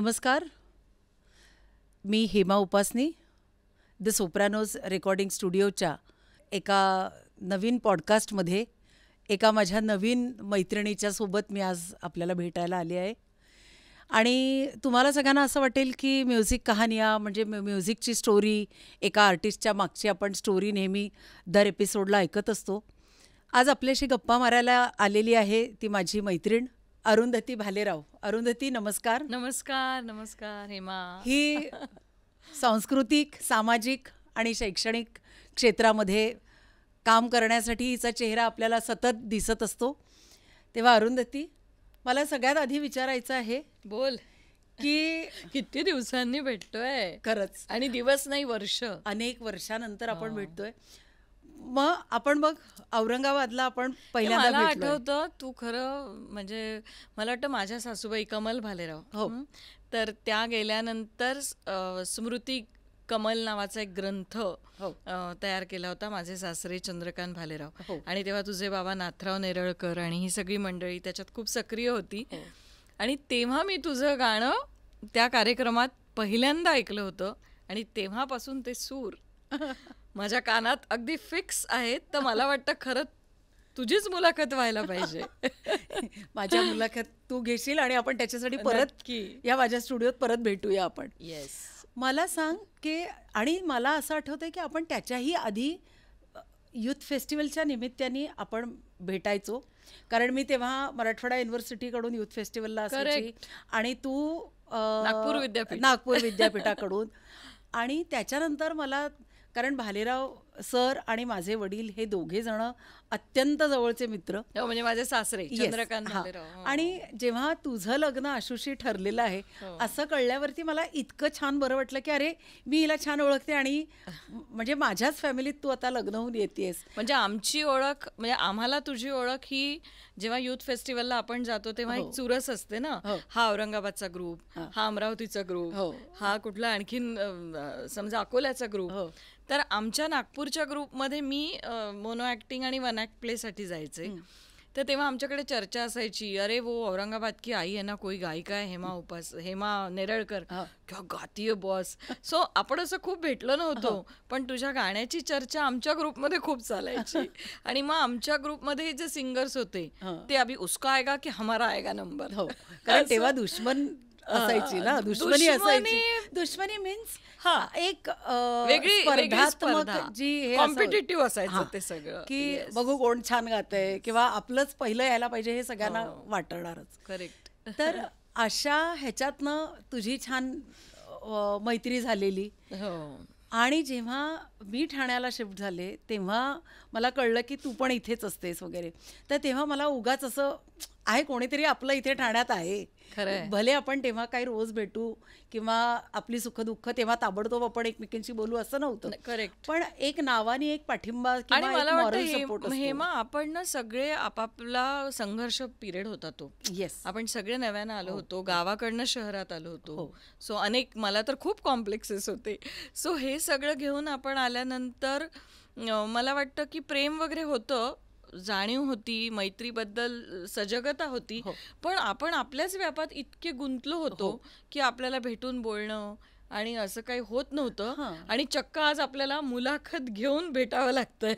नमस्कार मी Hema Upasani the Sopranos recording स्टुडिओच्या एका नवीन पॉडकास्टमध्ये एका माझ्या नवीन मैत्रिणीच्या सोबत मी आज आपल्याला भेटायला आली आहे आणि तुम्हाला सगळ्यांना असं वाटेल की म्युझिक कहाण्या म्हणजे म्युझिकची स्टोरी एका आर्टिस्टच्या मागची आपण स्टोरी नेहमी दर एपिसोडला ऐकत असतो आज आपल्याशी गप्पा मारायला आलेली आहे ती माझी मैत्रीण अरुंधती भालेराव अरुंधती नमस्कार नमस्कार नमस्कार हेमा ही सांस्कृतिक सामाजिक आणि शैक्षणिक क्षेत्रामध्ये काम करण्यासाठी हिचा चेहरा आपल्याला सतत दिसत असतो तेव्हा अरुंधती मला सगळ्यात आधी विचारायचं आहे बोल की किती दिवसांनी भेटतोय खरंच आणि दिवस नाही वर्ष अनेक वर्षानंतर आपण भेटतोय मग आपण बघ औरंगाबादला आपण पहिल्यांदा मला आठवतं तू खरं म्हणजे मला वाटतं माझ्या सासूबाई कमल भालेराव हो तर त्या गेल्यानंतर स्मृती कमल नावाचा एक ग्रंथ हो. तयार केला होता माझे सासरे चंद्रकांत भालेराव हो. आणि तेव्हा तुझे बाबा नाथराव नेरळकर आणि ही सगळी मंडळी त्याच्यात खूप सक्रिय होती हो. आणि तेव्हा मी तुझं गाणं त्या कार्यक्रमात पहिल्यांदा ऐकलं होतं आणि तेव्हापासून ते सूर माझ्या कानात अगदी फिक्स आहेत तर मला वाटतं खरंच तुझीच मुलाखत व्हायला पाहिजे माझ्या मुलाखत तू घेशील आणि आपण त्याच्यासाठी परत की या माझ्या स्टुडिओत परत भेटूया आपण येस मला सांग की आणि मला असं आठवतं की आपण त्याच्याही आधी युथ फेस्टिवलच्या निमित्ताने आपण भेटायचो कारण मी तेव्हा मराठवाडा युनिव्हर्सिटीकडून युथ फेस्टिवलला असायची आणि तू नागपूर विद्यापीठ नागपूर विद्यापीठाकडून आणि त्याच्यानंतर मला कारण भालेराव सर आणि माझे वडील हे दोघे जण अत्यंत जवळचे मित्र हो, म्हणजे माझे सासरे चंद्रकांत हो. आणि जेव्हा तुझं लग्न आशुशी ठरलेलं आहे हो. असं कळल्यावरती मला इतकं छान बरं वाटलं की अरे मी हिला छान ओळखते आणि म्हणजे माझ्याच फॅमिलीत तू आता लग्न होऊन येतेस म्हणजे आमची ओळख म्हणजे आम्हाला तुझी ओळख ही जेव्हा युथ फेस्टिवलला आपण जातो तेव्हा एक चुरस असते ना हा औरंगाबादचा ग्रुप हा अमरावतीचा ग्रुप हा कुठला आणखीन समजा अकोल्याचा ग्रुप तर आमच्या नागपूर नागपूरच्या ग्रुपमध्ये मी मोनो ॲक्टिंग आणि वन ॲक्ट प्लेसाठी जायचे तर तेव्हा आमच्याकडे चर्चा असायची अरे वो औरंगाबाद की आई आहे ना कोई गायिका आहे हेमा उपास हेमा नेरळकर किंवा गातीय बॉस सो आपण असं खूप भेटलो नव्हतो पण तुझ्या गाण्याची चर्चा आमच्या ग्रुपमध्ये खूप चालायची आणि मग आमच्या ग्रुपमध्ये जे सिंगर्स होते ते अभि उसका आएगा की हमारा आएगा नंबर हो कारण तेव्हा दुश्मन असायची ना दुश्मनी असायची दुश्मनी मीन्स हा एक स्पर्धात्मक जी कॉम्पिटेटिव्ह असायचं ते सगळं की बघू कोण छान गातंय किंवा आपलंच पहिलं यायला पाहिजे हे सगळ्यांना हो. वाटणारच करेक्ट तर अशा ह्याच्यातनं तुझी छान मैत्री झालेली हो. आणि जेव्हा मी ठाण्याला शिफ्ट झाले तेव्हा मला कळलं की तू पण इथेच असतेस वगैरे तर तेव्हा मला उगाच असं आहे कोणीतरी आपलं इथे ठाण्यात आहे खरं भले आपण तेव्हा काही रोज भेटू किंवा आपली सुख दुःख तेव्हा ताबडतोब आपण एकमेकींशी बोलू असं नव्हतं करेक्ट पण एक नावाने एक पाठिंबा आणि मला वाटतं हेमा आपण ना सगळे आपापला संघर्ष पिरियड होता तो येस आपण सगळे नव्यानं आलो हो. होतो गावाकडनं शहरात आलो होतो सो हो. अनेक मला तर खूप कॉम्प्लेक्सेस होते सो हे सगळं घेऊन आपण आल्यानंतर मला वाटतं की प्रेम वगैरे होतं जाणीव होती मैत्रीबद्दल सजगता होती हो। पण आपण आपल्याच व्यापात इतके गुंतलो होतो हो। की आपल्याला भेटून बोलणं आणि असं काही होत नव्हतं आणि चक्क आज आपल्याला मुलाखत घेऊन भेटावं लागतंय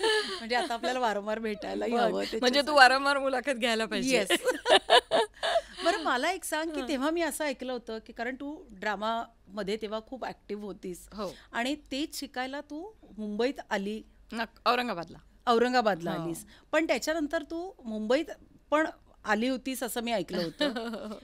म्हणजे आता आपल्याला वारंवार भेटायला म्हणजे तू वारंवार मुलाखत घ्यायला पाहिजे बरं मला एक सांग की तेव्हा मी असं ऐकलं होतं की कारण तू ड्रामा मध्ये तेव्हा खूप ऍक्टिव्ह होतीस हो. आणि तेच शिकायला तू मुंबईत आली औरंगाबादला औरंगाबादला हो. आलीस पण त्याच्यानंतर तू मुंबईत पण आली होतीस असं मी ऐकलं होतं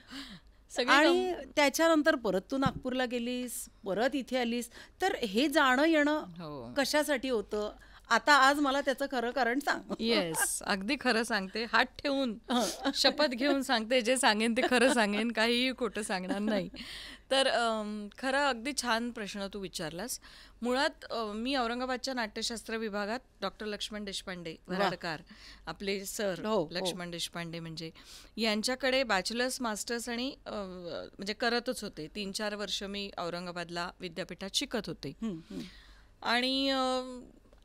आणि त्याच्यानंतर परत तू नागपूरला गेलीस परत इथे आलीस तर हे जाणं येणं हो. कशासाठी होतं आता आज मला त्याचं खरं कारण सांग येस अगदी खरं सांगते हात ठेवून शपथ घेऊन सांगते जे सांगेन ते खरं सांगेन काहीही खोटं सांगणार नाही तर खरा अगदी छान प्रश्न तू विचारलास मुळात मी औरंगाबादच्या नाट्यशास्त्र विभागात डॉक्टर लक्ष्मण देशपांडे वराडकार आपले सर हो, हो. लक्ष्मण देशपांडे म्हणजे यांच्याकडे बॅचलर्स मास्टर्स आणि म्हणजे करतच होते तीन चार वर्ष मी औरंगाबादला विद्यापीठात शिकत होते आणि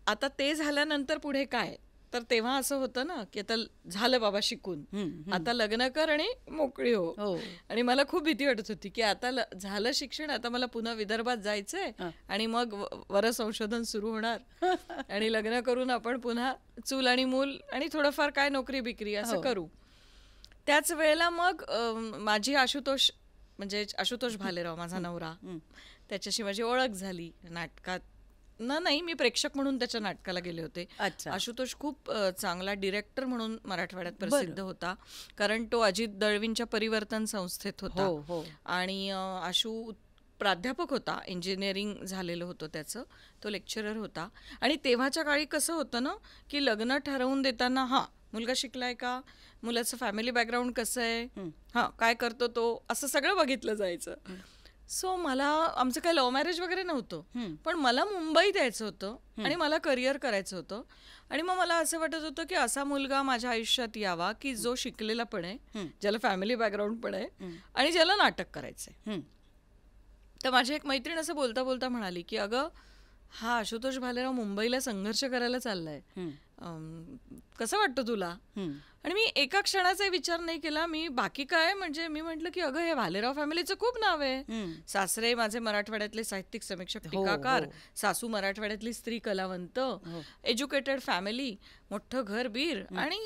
आता ते झाल्यानंतर पुढे काय तर तेव्हा असं होतं ना की आता झालं बाबा शिकून आता लग्न कर आणि मोकळी हो. हो आणि मला खूप भीती वाटत होती की आता झालं शिक्षण आता मला पुन्हा विदर्भात जायचंय आणि मग वर संशोधन सुरू होणार आणि लग्न करून आपण पुन्हा चूल आणि मूल आणि थोडंफार काय नोकरी बिकरी असं हो. करू त्याच वेळेला मग माझी आशुतोष म्हणजे आशुतोष भालेराव माझा नवरा त्याच्याशी माझी ओळख झाली नाटकात ना नाही मी प्रेक्षक म्हणून त्याच्या नाटकाला गेले होते आशुतोष खूप चांगला डिरेक्टर म्हणून मराठवाड्यात प्रसिद्ध होता कारण तो अजित दळवींच्या परिवर्तन संस्थेत होता हो, हो. आणि आशू प्राध्यापक होता इंजिनिअरिंग झालेलं होतं त्याचं तो लेक्चरर होता आणि तेव्हाच्या काळी कसं होतं ना की लग्न ठरवून देताना हा मुलगा शिकलाय का मुलाचं फॅमिली बॅकग्राऊंड कसं आहे हा काय करतो तो असं सगळं बघितलं जायचं सो मला आमचं काही लव्ह मॅरेज वगैरे नव्हतं पण मला मुंबईत यायचं होतं आणि मला करिअर करायचं होतं आणि मग मला असं वाटत होतं की असा मुलगा माझ्या आयुष्यात यावा की जो शिकलेला पण आहे ज्याला फॅमिली बॅकग्राऊंड पण आहे आणि ज्याला नाटक करायचंय तर माझी एक मैत्रीण असं बोलता बोलता म्हणाली की अगं हा आशुतोष भालेराव मुंबईला संघर्ष करायला चाललाय कसं वाटतं तुला आणि मी एका क्षणाचा विचार नाही केला मी बाकी काय म्हणजे मी म्हटलं की अगं हे भालेराव फॅमिलीचं खूप नाव आहे सासरे माझे मराठवाड्यातले साहित्यिक समीक्षक हो, टीकाकार हो. सासू मराठवाड्यातली स्त्री कलावंत हो. एज्युकेटेड फॅमिली मोठं घर बीर आणि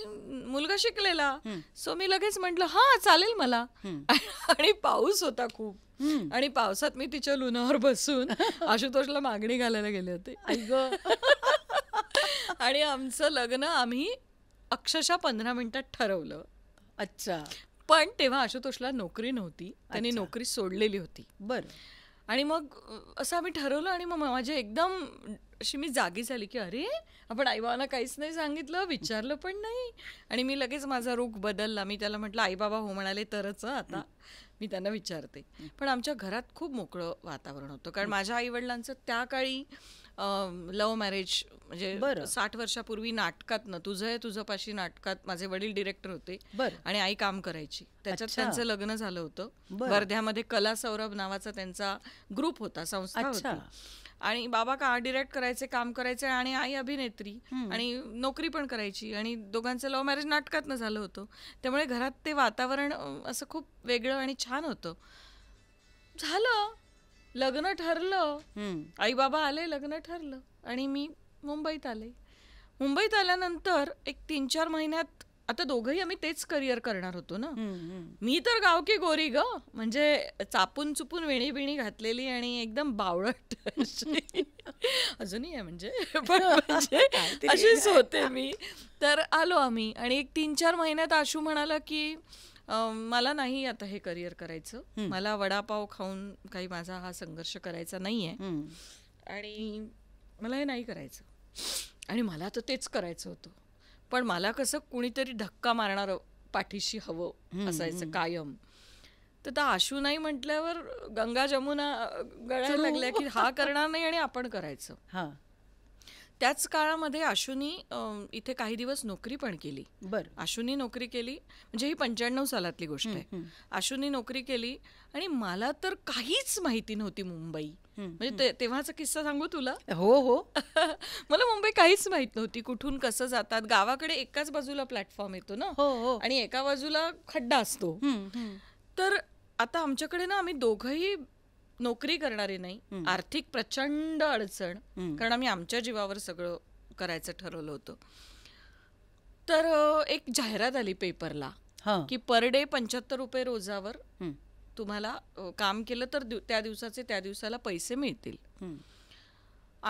मुलगा शिकलेला सो मी लगेच म्हटलं हा चालेल मला आणि पाऊस होता खूप आणि पावसात मी तिच्या लुनावर बसून आशुतोषला मागणी घालायला गेले होते आणि आमचं लग्न आम्ही अक्षरशः पंधरा मिनिटात ठरवलं अच्छा पण तेव्हा आशुतोषला नोकरी नव्हती त्यांनी नोकरी सोडलेली होती बर आणि मग असं आम्ही ठरवलं आणि मग माझे एकदम अशी मी जागी झाली की अरे आपण आईबाबांना काहीच नाही सांगितलं विचारलं पण नाही आणि मी लगेच माझा रुख बदलला मी त्याला म्हटलं आईबाबा हो म्हणाले तरच आता मी त्यांना विचारते पण आमच्या घरात खूप मोकळं वातावरण होतं कारण माझ्या आईवडिलांचं त्या काळी लव्ह मॅरेज म्हणजे साठ वर्षापूर्वी नाटकात तुझं आहे तुझं पाशी नाटकात माझे वडील डिरेक्टर होते आणि आई काम करायची त्याच्यात त्यांचं लग्न झालं होतं वर्ध्यामध्ये कला सौरभ नावाचा त्यांचा ग्रुप होता संस्था होती आणि बाबा का डिरेक्ट करायचे काम करायचे आणि आई अभिनेत्री आणि नोकरी पण करायची आणि दोघांचं लव्ह मॅरेज नाटकातनं झालं होतं त्यामुळे घरात ते वातावरण असं खूप वेगळं आणि छान होतं झालं लग्न ठरलं आई बाबा आले लग्न ठरलं आणि मी मुंबईत आले मुंबईत आल्यानंतर एक तीन चार महिन्यात आता दोघही आम्ही तेच करिअर करणार होतो ना मी तर गावकी गोरी ग म्हणजे चापून चुपून वेणी बिणी घातलेली आणि एकदम बावळट अजूनही आहे म्हणजे पण म्हणजे अशीच होते मी तर आलो आम्ही आणि एक तीन चार महिन्यात आशू म्हणाला की मला नाही आता हे करिअर करायचं मला वडापाव खाऊन काही माझा हा संघर्ष करायचा नाही आहे आणि मला हे नाही करायचं आणि मला तर तेच करायचं होतं पण मला कसं कुणीतरी धक्का मारणार पाठीशी हवं असायचं कायम तर त्या आशू नाही म्हटल्यावर गंगा जमुना गळायला लागल्या की हा करणार नाही आणि आपण करायचं त्याच काळामध्ये आशुनी इथे काही दिवस नोकरी पण केली बर आशुनी नोकरी केली म्हणजे ही पंच्याण्णव सालातली गोष्ट आहे आशुनी नोकरी केली आणि मला तर काहीच माहिती नव्हती मुंबई म्हणजे तेव्हाचा किस्सा सांगू तुला हो हो मला मुंबई काहीच माहित नव्हती कुठून कसं जातात गावाकडे एकाच बाजूला प्लॅटफॉर्म येतो ना हो हो आणि एका बाजूला खड्डा असतो तर आता आमच्याकडे ना आम्ही दोघंही नोकरी करणारी नाही आर्थिक प्रचंड अडचण कारण आम्ही आमच्या जीवावर सगळं करायचं ठरवलं होतं तर एक जाहिरात आली पेपरला की पर डे पंच्याहत्तर रुपये रोजावर तुम्हाला काम केलं तर त्या दिवसाचे त्या दिवसाला पैसे मिळतील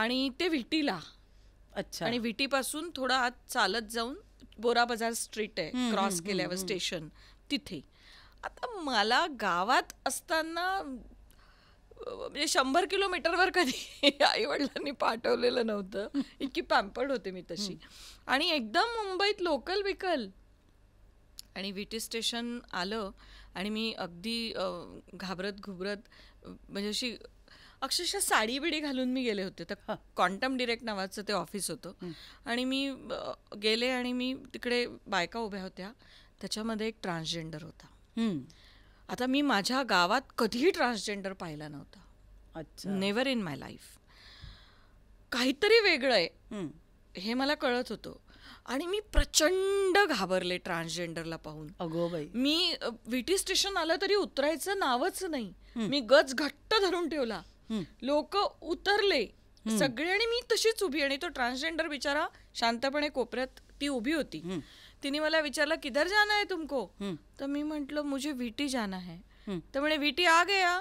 आणि ते विटीला अच्छा आणि विटीपासून थोडा आत चालत जाऊन बोरा बाजार स्ट्रीट आहे क्रॉस केल्यावर स्टेशन तिथे आता मला गावात असताना म्हणजे शंभर किलोमीटरवर कधी आई वडिलांनी पाठवलेलं नव्हतं इतकी पॅम्पर्ड होते मी तशी आणि एकदम मुंबईत लोकल विकल आणि टी स्टेशन आलं आणि मी अगदी घाबरत घुबरत म्हणजे अशी अक्षरशः साडी बिडी घालून मी गेले होते तर क्वांटम डिरेक्ट नावाचं ते ऑफिस होतं आणि मी गेले आणि मी तिकडे बायका उभ्या होत्या त्याच्यामध्ये एक ट्रान्सजेंडर होता आता मी माझ्या गावात कधीही ट्रान्सजेंडर पाहिला नव्हता अच्छा नेवर इन माय लाईफ काहीतरी वेगळं आहे हे मला कळत होतं आणि मी प्रचंड घाबरले ट्रान्सजेंडरला पाहून अगो बाई मी विटी स्टेशन आलं तरी उतरायचं नावच नाही मी गज घट्ट धरून ठेवला लोक उतरले सगळे आणि मी तशीच उभी आणि तो ट्रान्सजेंडर बिचारा शांतपणे कोपऱ्यात ती उभी होती तिने मला विचारलं किधर जाना है तुमको तर मी म्हंटल मुझे वीटी जाना है तर म्हणे वीटी आ गया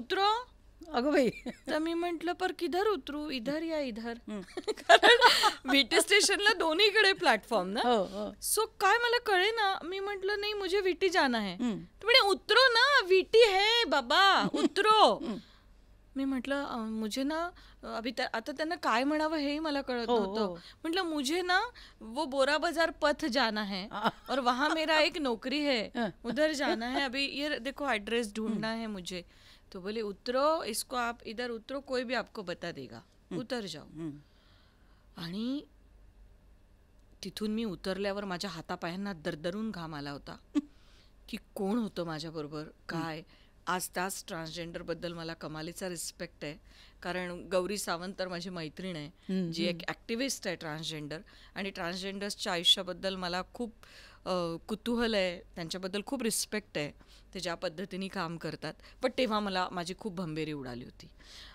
उतरो अगं भाई तर मी म्हंटल पर किधर उतरू इधर या इधर कारण विटी स्टेशनला दोन्हीकडे प्लॅटफॉर्म ना हो, हो. सो काय मला कळे ना मी म्हंटल नाही मुझे विटी जाना है म्हणे उतरो ना विटी है बाबा उतरो मी म्हटलं मुझे ना अभी आता त्यांना काय म्हणावं हेही मला कळत हो, नव्हतं हो. म्हटलं मुझे ना वो बोरा बाजार पथ जाना है और वहाँ मेरा एक नोकरी है उधर जाना है अभी ये देखो ऍड्रेस ढूंढना है मुझे तो बोले उतरो इसको आप इधर उतरो कोई भी आपको बता देगा उतर जाओ आणि तिथून मी उतरल्यावर माझ्या हातापायांना दरदरून घाम आला होता की कोण होतं माझ्याबरोबर काय आज त्याच ट्रान्सजेंडरबद्दल मला कमालीचा रिस्पेक्ट आहे कारण गौरी सावंत तर माझी मैत्रीण आहे जी एक ॲक्टिव्हिस्ट आहे ट्रान्सजेंडर आणि ट्रान्सजेंडर्सच्या आयुष्याबद्दल मला खूप कुतूहल आहे त्यांच्याबद्दल खूप रिस्पेक्ट आहे ते ज्या पद्धतीने काम करतात पण तेव्हा मला माझी खूप भंबेरी उडाली होती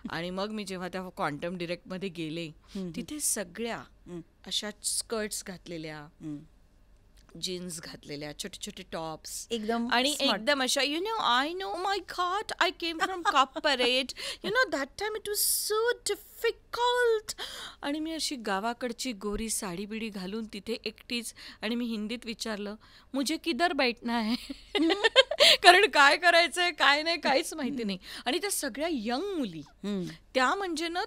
आणि मग मी जेव्हा त्या क्वांटम डिरेक्टमध्ये गेले तिथे सगळ्या अशा स्कर्ट्स घातलेल्या जीन्स घातलेल्या छोटे छोटे टॉप्स एकदम आणि एकदम अशा you know I know my घाट I came from Cuffe Parade you know that time it was so difficult आणि मी अशी गावाकडची गोरी साडी बिडी घालून तिथे एकटीच आणि मी हिंदीत विचारलं मुझे किधर बैठना आहे कारण काय करायचंय काय नाही काहीच माहिती नाही आणि त्या सगळ्या यंग मुली त्या म्हणजे ना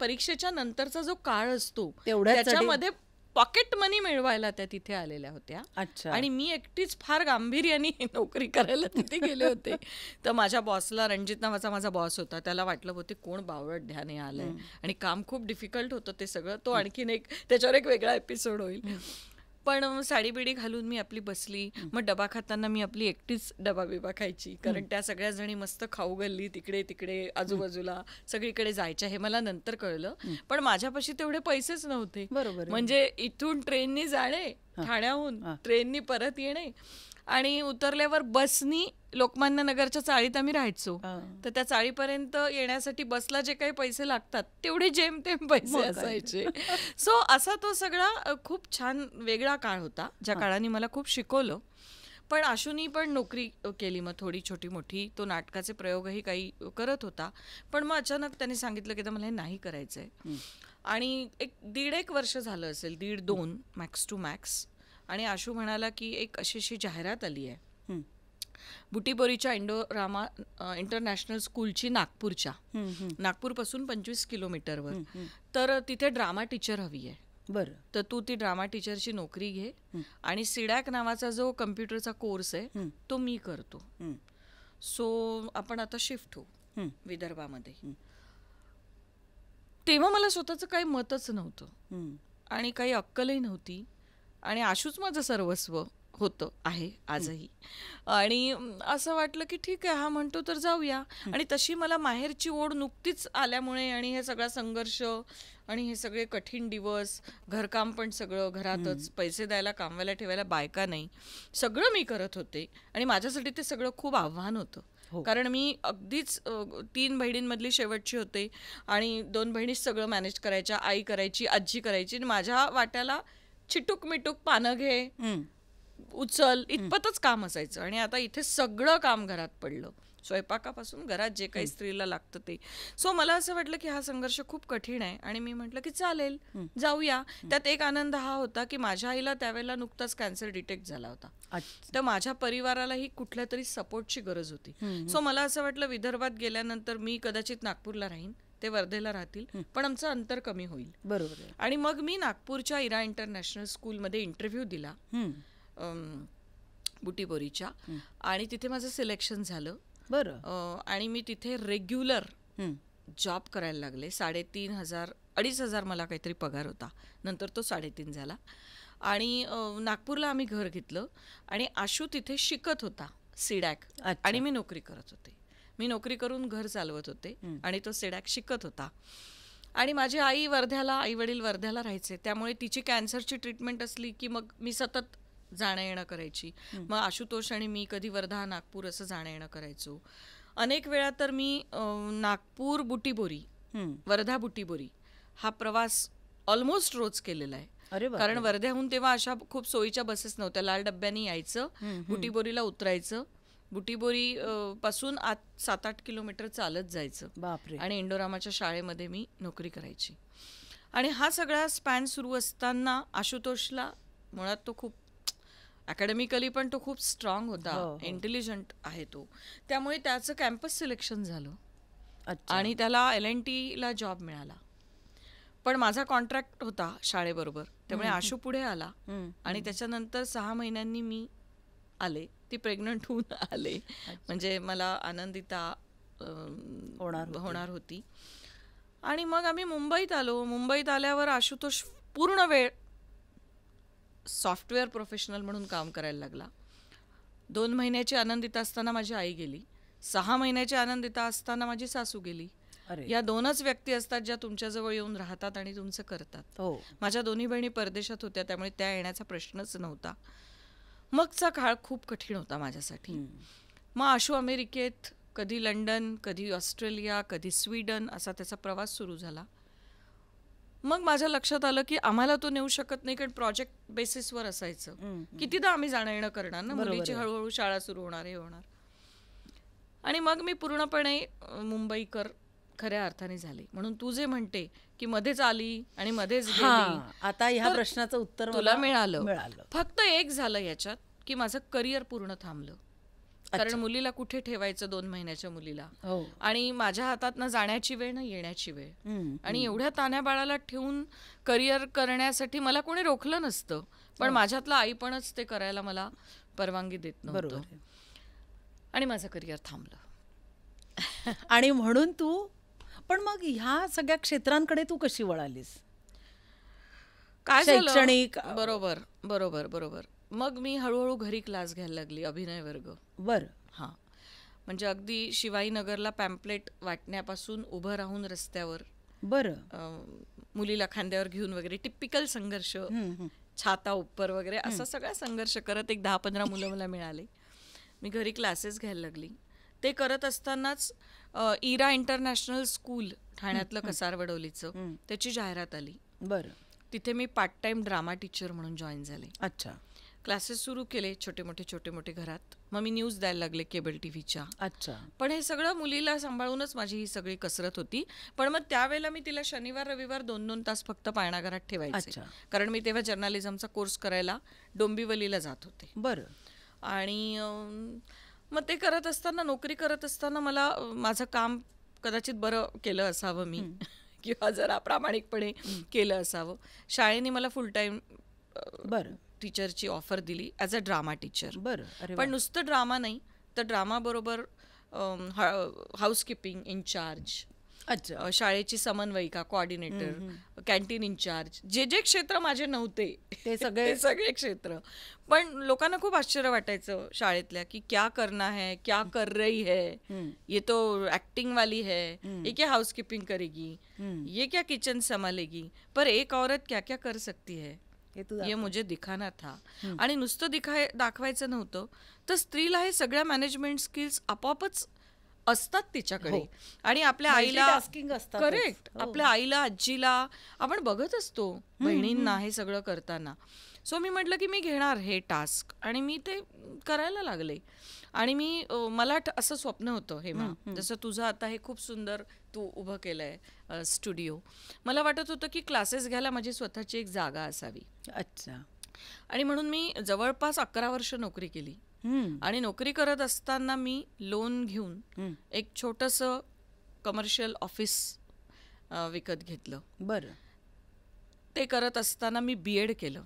परीक्षेच्या नंतरचा जो काळ असतो त्याच्यामध्ये पॉकेट मनी मिळवायला त्या तिथे आलेल्या होत्या अच्छा आणि मी एकटीच फार गांभीर्याने नोकरी करायला तिथे गेले होते तर माझ्या बॉसला रणजित नावाचा माझा बॉस होता त्याला वाटलं होते कोण बावळट ध्याने आलंय आणि काम खूप डिफिकल्ट होतं ते सगळं तो आणखीन एक त्याच्यावर एक वेगळा एपिसोड होईल पण साडी बिडी घालून मी आपली बसली मग डबा खाताना मी आपली एकटीच डबा बिबा खायची कारण त्या सगळ्या जणी मस्त खाऊ गल्ली तिकडे तिकडे आजूबाजूला सगळीकडे जायच्या हे मला नंतर कळलं पण माझ्यापाशी तेवढे पैसेच नव्हते बरोबर म्हणजे इथून ट्रेननी जाणे ठाण्याहून ट्रेननी परत येणे आणि उतरल्यावर बसनी लोकमान्य नगरच्या चाळीत आम्ही राहायचो तर त्या चाळीपर्यंत येण्यासाठी बसला जे काही पैसे लागतात तेवढे जेमतेम पैसे असायचे सो असा तो सगळा खूप छान वेगळा काळ होता ज्या काळाने मला खूप शिकवलं पण आशूनी पण नोकरी केली मग थोडी छोटी मोठी तो नाटकाचे प्रयोगही काही करत होता पण मग अचानक त्यांनी सांगितलं की तर मला हे नाही करायचं आणि एक दीड एक वर्ष झालं असेल दीड दोन मॅक्स टू मॅक्स आणि आशू म्हणाला की एक अशीशी जाहिरात आली आहे बुटीबोरीच्या रामा इंटरनॅशनल स्कूलची नागपूरच्या नागपूरपासून पंचवीस किलोमीटरवर तर तिथे ड्रामा टीचर हवी आहे बरं तर तू ती ड्रामा टीचरची नोकरी घे आणि सिडॅक नावाचा जो कम्प्युटरचा कोर्स आहे तो मी करतो सो आपण आता शिफ्ट होऊ विदर्भामध्ये तेव्हा मला स्वतःचं काही मतच नव्हतं आणि काही अक्कलही नव्हती आणि आशूच माझं सर्वस्व होतं आहे आजही आणि असं वाटलं की ठीक आहे हा म्हणतो तर जाऊया आणि तशी मला माहेरची ओढ नुकतीच आल्यामुळे आणि हे सगळा संघर्ष आणि हे सगळे कठीण दिवस घरकाम पण सगळं घरातच पैसे द्यायला कामवायला ठेवायला बायका नाही सगळं मी करत होते आणि माझ्यासाठी ते सगळं खूप आव्हान होतं हो. कारण मी अगदीच तीन बहिणींमधली शेवटची होते आणि दोन बहिणीच सगळं मॅनेज करायच्या आई करायची आजी करायची आणि माझ्या वाट्याला चिटूक मिटूक पानं घे उचल इतपतच काम असायचं आणि आता इथे सगळं काम घरात पडलं स्वयंपाकापासून घरात जे काही स्त्रीला लागतं ते सो मला असं वाटलं की हा संघर्ष खूप कठीण आहे आणि मी म्हटलं की चालेल जाऊया त्यात एक आनंद हा होता की माझ्या आईला त्यावेळेला नुकताच कॅन्सर डिटेक्ट झाला होता तर माझ्या परिवारालाही कुठल्या तरी सपोर्टची गरज होती सो मला असं वाटलं विदर्भात गेल्यानंतर मी कदाचित नागपूरला राहीन ते वर्धेला राहतील पण आमचं अंतर कमी होईल बरोबर आणि मग मी नागपूरच्या इरा इंटरनॅशनल स्कूलमध्ये इंटरव्ह्यू दिला बुटीबोरीच्या आणि तिथे माझं सिलेक्शन झालं बरं आणि मी तिथे रेग्युलर जॉब करायला लागले साडेतीन हजार अडीच हजार मला काहीतरी पगार होता नंतर तो साडेतीन झाला आणि नागपूरला आम्ही घर घेतलं आणि आशू तिथे शिकत होता सिडॅक आणि मी नोकरी करत होते मी नोकरी करून घर चालवत होते आणि तो सेडॅक शिकत होता आणि माझी आई वर्ध्याला आई वडील वर्ध्याला राहायचे त्यामुळे तिची कॅन्सरची ट्रीटमेंट असली की मग मी सतत जाणं येणं करायची मग आशुतोष आणि मी कधी वर्धा नागपूर असं जाणं येणं करायचो अनेक वेळा तर मी नागपूर बुटीबोरी वर्धा बुटीबोरी हा प्रवास ऑलमोस्ट रोज केलेला आहे कारण वर्ध्याहून तेव्हा अशा खूप सोयीच्या बसेस नव्हत्या लाल डब्यानी यायचं बुटीबोरीला उतरायचं बुटीबोरी पासून आत सात आठ किलोमीटर चालत जायचं बापरे आणि इंडोरामाच्या शाळेमध्ये मी नोकरी करायची आणि हा सगळा स्पॅन सुरू असताना आशुतोषला मुळात तो खूप अकॅडमिकली पण तो खूप स्ट्रॉंग होता इंटेलिजंट हो, हो. आहे तो त्यामुळे त्याचं कॅम्पस सिलेक्शन झालं आणि त्याला एल एन टीला जॉब मिळाला पण माझा कॉन्ट्रॅक्ट होता शाळेबरोबर त्यामुळे आशू पुढे आला आणि त्याच्यानंतर सहा महिन्यांनी मी आले ती प्रेग्नंट होऊन आले म्हणजे मला आनंदिता होणार होणार होती आणि मग आम्ही मुंबईत आलो मुंबईत आल्यावर आशुतोष पूर्ण वेळ सॉफ्टवेअर प्रोफेशनल म्हणून काम करायला लागला दोन महिन्याची आनंदिता असताना माझी आई गेली सहा महिन्याची आनंदिता असताना माझी सासू गेली या दोनच व्यक्ती असतात ज्या तुमच्याजवळ येऊन राहतात आणि तुमचं करतात हो. माझ्या दोन्ही बहिणी परदेशात होत्या त्यामुळे त्या येण्याचा प्रश्नच नव्हता मगचा काळ खूप कठीण होता माझ्यासाठी मग आशू अमेरिकेत कधी लंडन कधी ऑस्ट्रेलिया कधी स्वीडन असा त्याचा प्रवास सुरू झाला मग माझ्या लक्षात आलं की आम्हाला तो नेऊ शकत नाही कारण प्रोजेक्ट बेसिसवर असायचं कितीदा आम्ही जाणं येणं करणार ना मुलीची हळूहळू शाळा सुरू होणार हे होणार आणि मग मी पूर्णपणे मुंबईकर खऱ्या अर्थाने झाले म्हणून तू जे म्हणते की मध्येच आली आणि मध्येच आता ह्या प्रश्नाचं उत्तर तुला मिळालं फक्त एक झालं याच्यात की माझं करिअर पूर्ण थांबलं कारण मुलीला कुठे ठेवायचं दोन महिन्याच्या मुलीला हो. आणि माझ्या हातात ना जाण्याची वेळ ना येण्याची वेळ आणि एवढ्या ताण्या बाळाला ठेवून करिअर करण्यासाठी मला कोणी रोखलं नसतं पण हो. माझ्यातलं आईपणच ते करायला मला परवानगी देत नव्हतं आणि माझं करिअर थांबलं आणि म्हणून तू पण मग ह्या सगळ्या क्षेत्रांकडे तू कशी वळालीस काय शैक्षणिक बरोबर बरोबर बरोबर मग मी हळूहळू घरी क्लास घ्यायला लागली अभिनय वर्ग बर हा म्हणजे अगदी शिवाईनगरला पॅम्पलेट वाटण्यापासून उभं राहून रस्त्यावर बर मुलीला खांद्यावर घेऊन वगैरे टिपिकल संघर्ष छाता उपर वगैरे असा सगळा संघर्ष करत एक दहा पंधरा मुलं मला मिळाले मी घरी क्लासेस घ्यायला लागली ते करत असतानाच इरा इंटरनॅशनल स्कूल ठाण्यातलं कसारवडोलीचं त्याची जाहिरात आली बरं तिथे मी पार्ट टाइम ड्रामा टीचर म्हणून जॉईन झाले अच्छा क्लासेस सुरू केले छोटे मोठे छोटे मोठे घरात मग मी न्यूज द्यायला लागले केबल टीव्हीच्या अच्छा पण हे सगळं मुलीला सांभाळूनच माझी ही सगळी कसरत होती पण मग त्यावेळेला मी तिला शनिवार रविवार दोन दोन तास फक्त पाळणाघरात ठेवायचे कारण मी तेव्हा जर्नालिझमचा कोर्स करायला डोंबिवलीला जात होते बरं आणि मग ते करत असताना नोकरी करत असताना मला माझं काम कदाचित बरं केलं असावं मी किंवा जरा प्रामाणिकपणे केलं असावं शाळेने मला फुल टाईम बरं टीचरची ऑफर दिली ॲज अ ड्रामा टीचर बरं पण नुसतं ड्रामा नाही तर ड्रामा बरोबर हाऊसकीपिंग इन्चार्ज अच्छा शाळेची समन्वयिका कॉर्डिनेटर कॅन्टीन इन्चार्ज जे जे क्षेत्र माझे नव्हते ते सगळे सगळे क्षेत्र पण लोकांना खूप आश्चर्य वाटायचं शाळेतल्या की क्या करना है क्या कर रही है ये तो ऍक्टिंग वाली है ये क्या हाऊस करेगी ये क्या किचन संभालेगी पर एक औरत क्या क्या कर सकती है ये मुझे दिखाना था आणि नुसतं दिखाय दाखवायचं नव्हतं तर स्त्रीला हे सगळ्या मॅनेजमेंट स्किल्स आपोआपच असतात तिच्याकडे हो. आणि आपल्या आईला करेक्ट हो. आपल्या आईला आजीला आपण बघत असतो बहिणींना हे सगळं करताना सो मी म्हटलं की मी घेणार हे टास्क आणि मी ते करायला लागले आणि मी मला असं स्वप्न होतं हेमा जसं तुझं आता हे खूप सुंदर तू उभं केलंय स्टुडिओ मला वाटत होतं की क्लासेस घ्यायला माझी स्वतःची एक जागा असावी अच्छा आणि म्हणून मी जवळपास अकरा वर्ष नोकरी केली आणि नोकरी करत असताना मी लोन घेऊन एक छोटस कमर्शियल ऑफिस विकत घेतलं बरं ते करत असताना मी बी एड केलं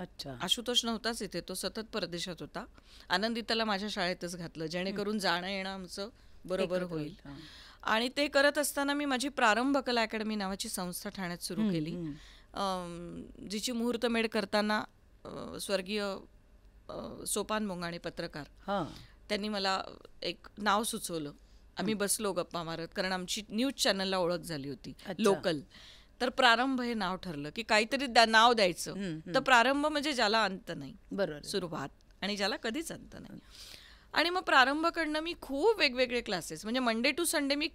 अच्छा आशुतोष नव्हताच इथे तो सतत परदेशात होता आनंदिताला माझ्या शाळेतच घातलं जेणेकरून जाणं येणं आमचं बरोबर होईल आणि ते करत असताना मी माझी प्रारंभ कला अकॅडमी नावाची संस्था ठाण्यात सुरू केली जिची मुहूर्तमेढ करताना स्वर्गीय सोपान मोंगाणे पत्रकार त्यांनी मला एक नाव सुचवलं आम्ही बसलो गप्पा मारत कारण आमची न्यूज चॅनलला ओळख झाली होती लोकल तर प्रारंभ हे नाव ठरलं की काहीतरी नाव द्यायचं तर प्रारंभ म्हणजे ज्याला अंत नाही बरोबर सुरुवात आणि ज्याला कधीच अंत नाही आणि मग प्रारंभकडनं मी खूप वेगवेगळे क्लासेस म्हणजे मंडे टू संडे मी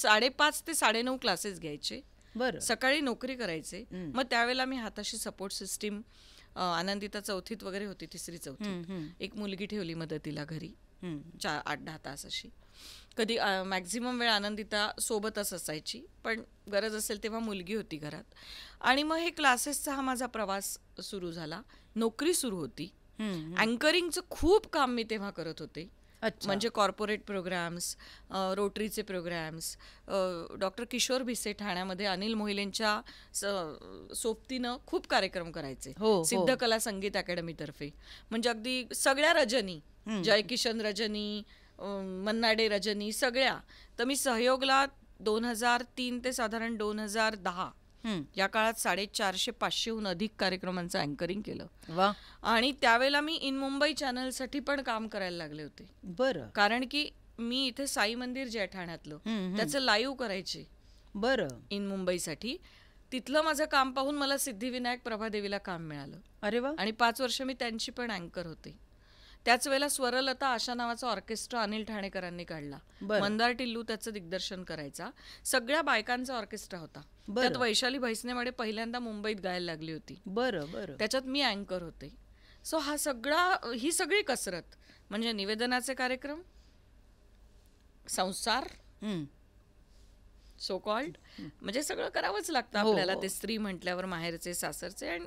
साडेपाच ते नऊ क्लासेस घ्यायचे बरं सकाळी नोकरी करायचे मग त्यावेळेला मी हाताशी सपोर्ट सिस्टीम आनंदिता चौथीत वगैरे होती तिसरी चौथी एक मुलगी ठेवली मदतीला घरी चार आठ दहा तास अशी कधी मॅक्झिमम वेळ आनंदिता सोबतच असायची पण गरज असेल तेव्हा मुलगी होती घरात आणि मग हे क्लासेसचा हा माझा प्रवास सुरू झाला नोकरी सुरू होती अँकरिंगचं खूप काम मी तेव्हा करत होते म्हणजे कॉर्पोरेट प्रोग्राम्स रोटरीचे प्रोग्राम्स डॉक्टर किशोर भिसे ठाण्यामध्ये अनिल मोहिलेंच्या सोबतीनं खूप कार्यक्रम करायचे हो, हो. सिद्ध कला संगीत अकॅडमीतर्फे म्हणजे अगदी सगळ्या रजनी जयकिशन रजनी मन्नाडे रजनी सगळ्या तर मी सहयोगला दोन हजार तीन ते साधारण दोन हजार दहा या काळात साडेचारशे पाचशेहून अधिक कार्यक्रमांचं अँकरिंग केलं वा आणि त्यावेळेला मी इन मुंबई चॅनलसाठी पण काम करायला लागले होते बरं कारण की मी इथे साई मंदिर जे ठाण्यातलं त्याचं लाईव्ह करायचे बरं इन मुंबईसाठी तिथलं माझं काम पाहून मला सिद्धिविनायक प्रभादेवीला काम मिळालं अरे वा आणि पाच वर्ष मी त्यांची पण अँकर होते त्याच वेळेला स्वरलता आशा नावाचा ऑर्केस्ट्रा अनिल ठाणेकरांनी काढला मंदार टिल्लू त्याचं दिग्दर्शन करायचा सगळ्या बायकांचा ऑर्केस्ट्रा होता त्यात वैशाली भैसनेवाडे पहिल्यांदा मुंबईत गायला लागली होती बरं बरं त्याच्यात मी अँकर होते सो हा सगळा ही सगळी कसरत म्हणजे निवेदनाचे कार्यक्रम संसार सो कॉल्ड म्हणजे सगळं करावंच लागतं हो, आपल्याला हो. ते स्त्री म्हटल्यावर माहेरचे सासरचे आणि